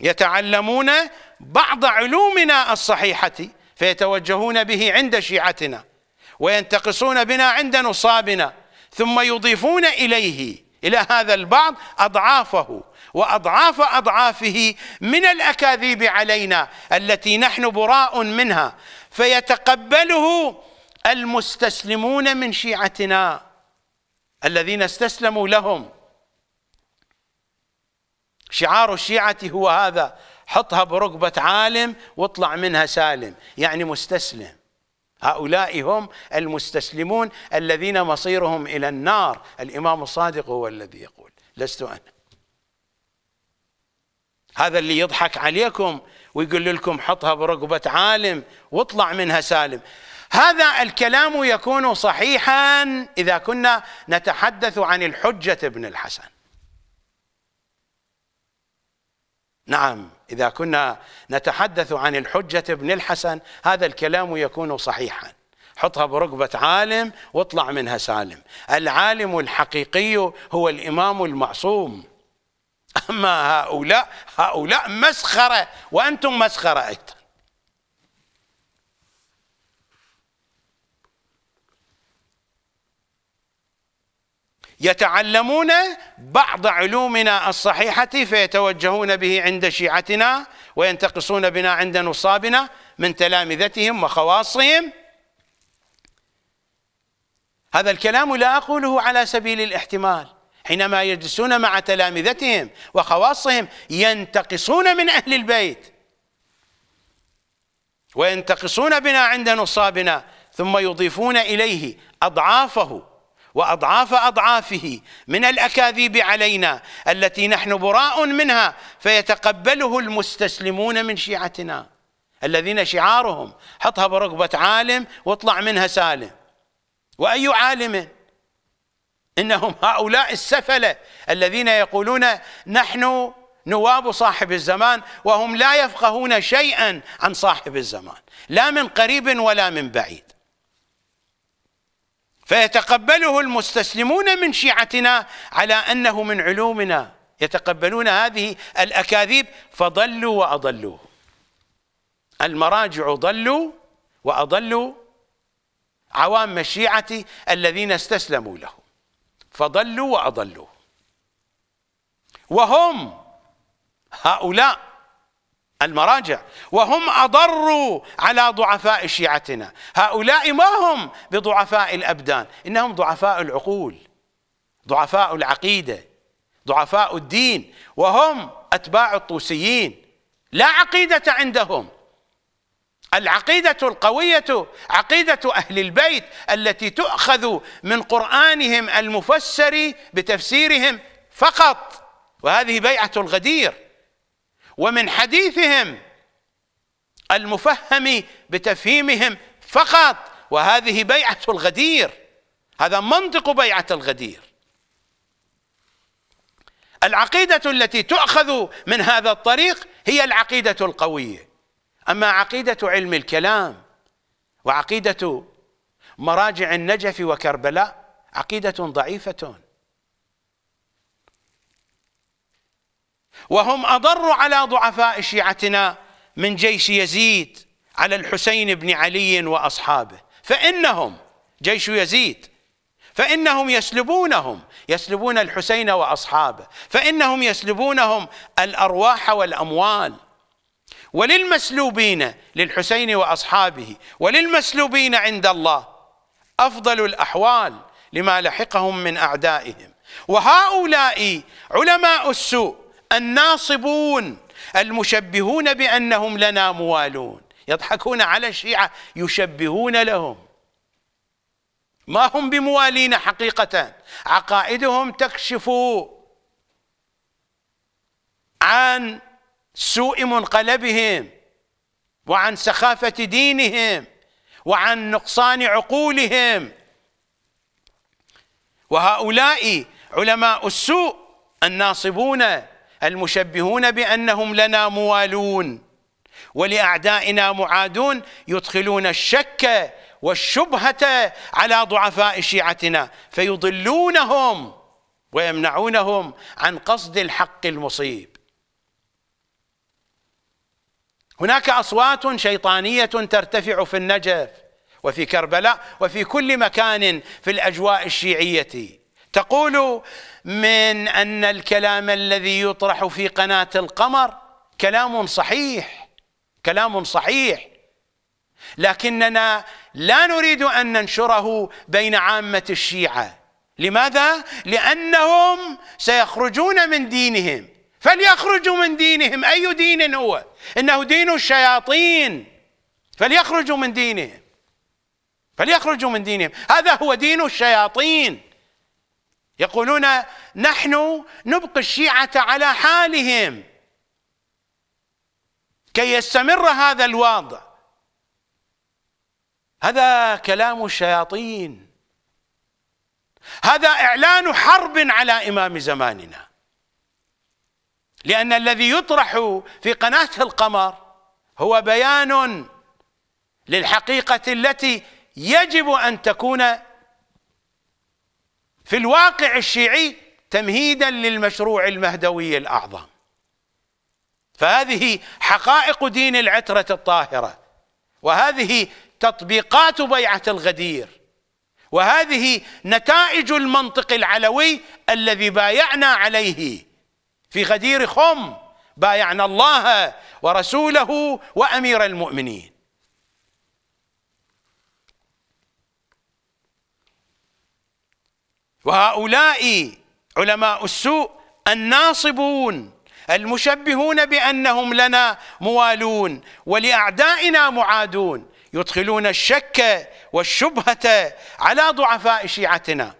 يتعلمون بعض علومنا الصحيحة فيتوجهون به عند شيعتنا وينتقصون بنا عند نصابنا ثم يضيفون إليه إلى هذا البعض أضعافه وأضعاف أضعافه من الأكاذيب علينا التي نحن براء منها فيتقبله المستسلمون من شيعتنا الذين استسلموا لهم شعار الشيعة هو هذا حطها برقبة عالم واطلع منها سالم يعني مستسلم هؤلاء هم المستسلمون الذين مصيرهم إلى النار الإمام الصادق هو الذي يقول لست أنا هذا اللي يضحك عليكم ويقول لكم حطها برقبة عالم واطلع منها سالم هذا الكلام يكون صحيحا إذا كنا نتحدث عن الحجة ابن الحسن نعم إذا كنا نتحدث عن الحجة ابن الحسن هذا الكلام يكون صحيحا حطها برقبة عالم واطلع منها سالم العالم الحقيقي هو الإمام المعصوم أما هؤلاء هؤلاء مسخرة وأنتم مسخرة أيضا يتعلمون بعض علومنا الصحيحة فيتوجهون به عند شيعتنا وينتقصون بنا عند نصابنا من تلامذتهم وخواصهم هذا الكلام لا أقوله على سبيل الاحتمال حينما يجلسون مع تلامذتهم وخواصهم ينتقصون من أهل البيت وينتقصون بنا عند نصابنا ثم يضيفون إليه أضعافه واضعاف اضعافه من الاكاذيب علينا التي نحن براء منها فيتقبله المستسلمون من شيعتنا الذين شعارهم حطها برقبة عالم واطلع منها سالم واي عالم انهم هؤلاء السفله الذين يقولون نحن نواب صاحب الزمان وهم لا يفقهون شيئا عن صاحب الزمان لا من قريب ولا من بعيد فيتقبله المستسلمون من شيعتنا على انه من علومنا يتقبلون هذه الاكاذيب فضلوا واضلوه المراجع ضلوا واضلوا عوام الشيعه الذين استسلموا له فضلوا واضلوه وهم هؤلاء المراجع وهم أضروا على ضعفاء شيعتنا هؤلاء ما هم بضعفاء الأبدان إنهم ضعفاء العقول ضعفاء العقيدة ضعفاء الدين وهم أتباع الطوسيين لا عقيدة عندهم العقيدة القوية عقيدة أهل البيت التي تؤخذ من قرآنهم المفسر بتفسيرهم فقط وهذه بيعة الغدير ومن حديثهم المفهم بتفهيمهم فقط وهذه بيعة الغدير هذا منطق بيعة الغدير العقيدة التي تؤخذ من هذا الطريق هي العقيدة القوية أما عقيدة علم الكلام وعقيدة مراجع النجف وكربلاء عقيدة ضعيفة وهم أضر على ضعفاء شيعتنا من جيش يزيد على الحسين بن علي وأصحابه فإنهم جيش يزيد فإنهم يسلبونهم يسلبون الحسين وأصحابه فإنهم يسلبونهم الأرواح والأموال وللمسلوبين للحسين وأصحابه وللمسلوبين عند الله أفضل الأحوال لما لحقهم من أعدائهم وهؤلاء علماء السوء الناصبون المشبهون بأنهم لنا موالون يضحكون على الشيعة يشبهون لهم ما هم بموالين حقيقة عقائدهم تكشف عن سوء منقلبهم وعن سخافة دينهم وعن نقصان عقولهم وهؤلاء علماء السوء الناصبون المشبهون بأنهم لنا موالون ولأعدائنا معادون يدخلون الشك والشبهة على ضعفاء شيعتنا فيضلونهم ويمنعونهم عن قصد الحق المصيب هناك أصوات شيطانية ترتفع في النجف وفي كربلاء وفي كل مكان في الأجواء الشيعية تقول من أن الكلام الذي يطرح في قناة القمر كلام صحيح كلام صحيح لكننا لا نريد أن ننشره بين عامة الشيعة لماذا؟ لأنهم سيخرجون من دينهم فليخرجوا من دينهم أي دين هو؟ إنه دين الشياطين فليخرجوا من دينهم فليخرجوا من دينهم هذا هو دين الشياطين يقولون نحن نبقي الشيعة على حالهم كي يستمر هذا الوضع هذا كلام الشياطين هذا إعلان حرب على إمام زماننا لأن الذي يطرح في قناة القمر هو بيان للحقيقة التي يجب أن تكون في الواقع الشيعي تمهيدا للمشروع المهدوي الأعظم فهذه حقائق دين العترة الطاهرة وهذه تطبيقات بيعة الغدير وهذه نتائج المنطق العلوي الذي بايعنا عليه في غدير خم بايعنا الله ورسوله وأمير المؤمنين وهؤلاء علماء السوء الناصبون المشبهون بأنهم لنا موالون ولأعدائنا معادون يدخلون الشك والشبهة على ضعفاء شيعتنا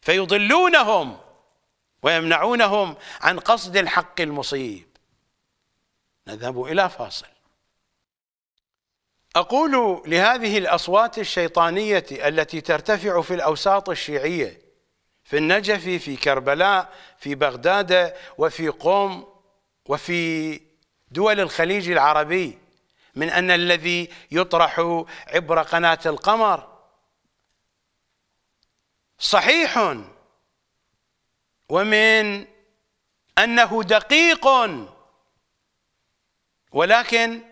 فيضلونهم ويمنعونهم عن قصد الحق المصيب نذهب إلى فاصل أقول لهذه الأصوات الشيطانية التي ترتفع في الأوساط الشيعية في النجف في كربلاء في بغداد وفي قوم وفي دول الخليج العربي من أن الذي يطرح عبر قناة القمر صحيح ومن أنه دقيق ولكن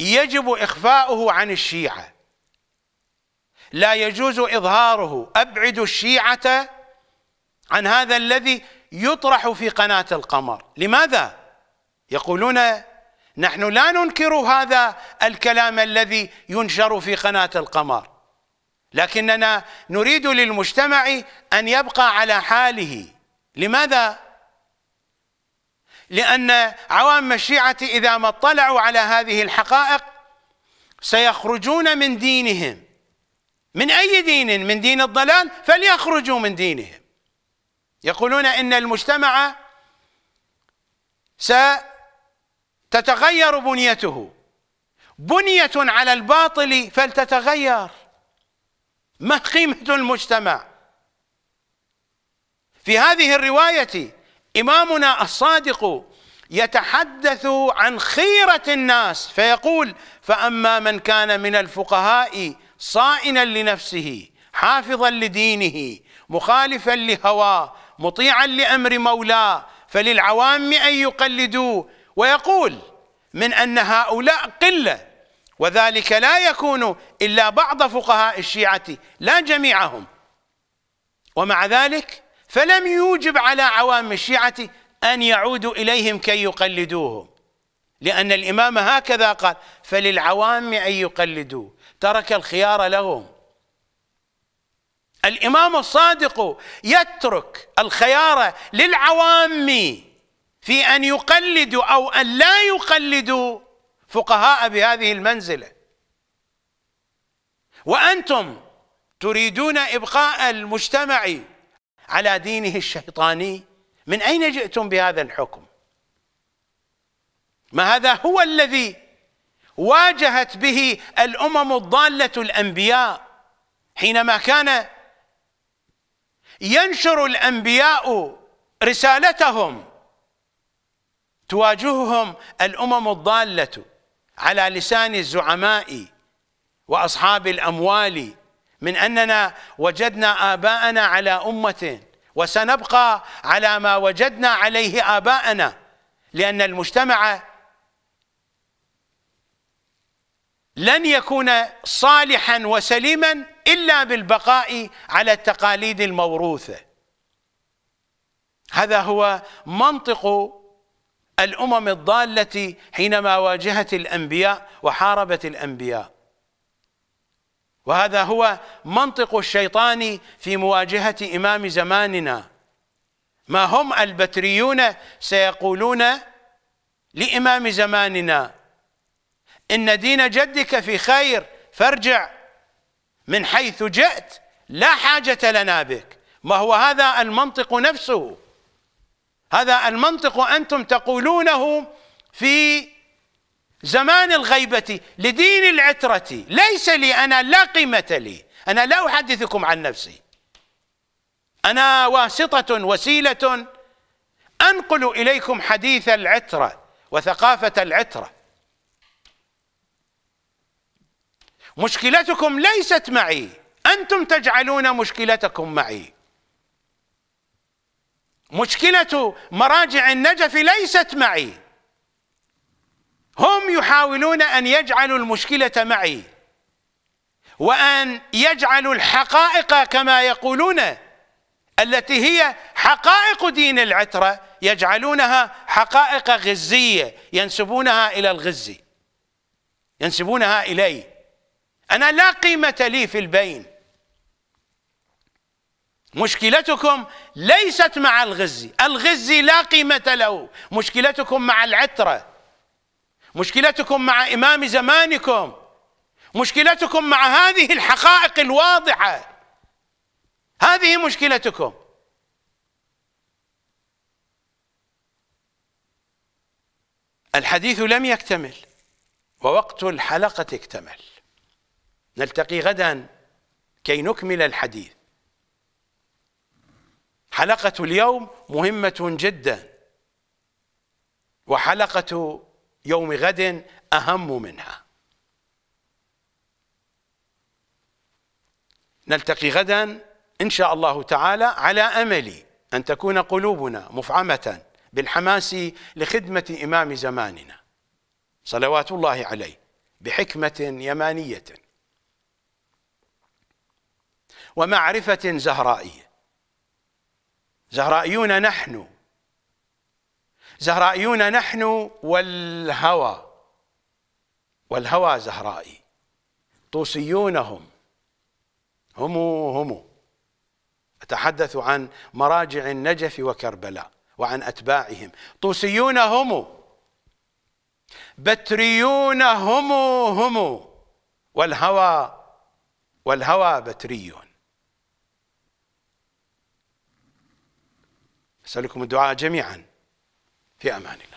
يجب إخفاؤه عن الشيعة لا يجوز إظهاره أبعد الشيعة عن هذا الذي يطرح في قناة القمر لماذا؟ يقولون نحن لا ننكر هذا الكلام الذي ينشر في قناة القمر لكننا نريد للمجتمع أن يبقى على حاله لماذا؟ لأن عوام الشيعة إذا ما اطلعوا على هذه الحقائق سيخرجون من دينهم من أي دين من دين الضلال فليخرجوا من دينهم يقولون إن المجتمع ستتغير بنيته بنية على الباطل فلتتغير ما قيمة المجتمع في هذه الرواية إمامنا الصادق يتحدث عن خيرة الناس فيقول فأما من كان من الفقهاء صائنا لنفسه حافظا لدينه مخالفا لهواه مطيعا لامر مولاه فللعوام ان يقلدوه ويقول من ان هؤلاء قله وذلك لا يكون الا بعض فقهاء الشيعه لا جميعهم ومع ذلك فلم يوجب على عوام الشيعه ان يعودوا اليهم كي يقلدوهم لان الامام هكذا قال فللعوام ان يقلدوه ترك الخيار لهم الامام الصادق يترك الخيار للعوام في ان يقلدوا او ان لا يقلدوا فقهاء بهذه المنزله وانتم تريدون ابقاء المجتمع على دينه الشيطاني من اين جئتم بهذا الحكم ما هذا هو الذي واجهت به الامم الضاله الانبياء حينما كان ينشر الانبياء رسالتهم تواجههم الامم الضاله على لسان الزعماء واصحاب الاموال من اننا وجدنا اباءنا على امه وسنبقى على ما وجدنا عليه اباءنا لان المجتمع لن يكون صالحا وسليما إلا بالبقاء على التقاليد الموروثة هذا هو منطق الأمم الضالة حينما واجهت الأنبياء وحاربت الأنبياء وهذا هو منطق الشيطان في مواجهة إمام زماننا ما هم البتريون سيقولون لإمام زماننا إن دين جدك في خير فارجع من حيث جئت لا حاجة لنا بك ما هو هذا المنطق نفسه هذا المنطق أنتم تقولونه في زمان الغيبة لدين العترة ليس لي أنا لا قيمة لي أنا لا أحدثكم عن نفسي أنا واسطة وسيلة أنقل إليكم حديث العترة وثقافة العترة مشكلتكم ليست معي أنتم تجعلون مشكلتكم معي مشكلة مراجع النجف ليست معي هم يحاولون أن يجعلوا المشكلة معي وأن يجعلوا الحقائق كما يقولون التي هي حقائق دين العترة يجعلونها حقائق غزية ينسبونها إلى الغزي ينسبونها إليه أنا لا قيمة لي في البين مشكلتكم ليست مع الغزي الغزي لا قيمة له مشكلتكم مع العترة مشكلتكم مع إمام زمانكم مشكلتكم مع هذه الحقائق الواضحة هذه مشكلتكم الحديث لم يكتمل ووقت الحلقة اكتمل نلتقي غدا كي نكمل الحديث حلقة اليوم مهمة جدا وحلقة يوم غد أهم منها نلتقي غدا إن شاء الله تعالى على أملي أن تكون قلوبنا مفعمة بالحماس لخدمة إمام زماننا صلوات الله عليه بحكمة يمانية ومعرفة زهرائية زهرائيون نحن زهرائيون نحن والهوى والهوى زهرائي طوسيونهم هم هم أتحدث عن مراجع النجف وكربلاء وعن أتباعهم طوسيون هم بتريون هم هم والهوى والهوى بتريون أسألكم الدعاء جميعا في أمانكم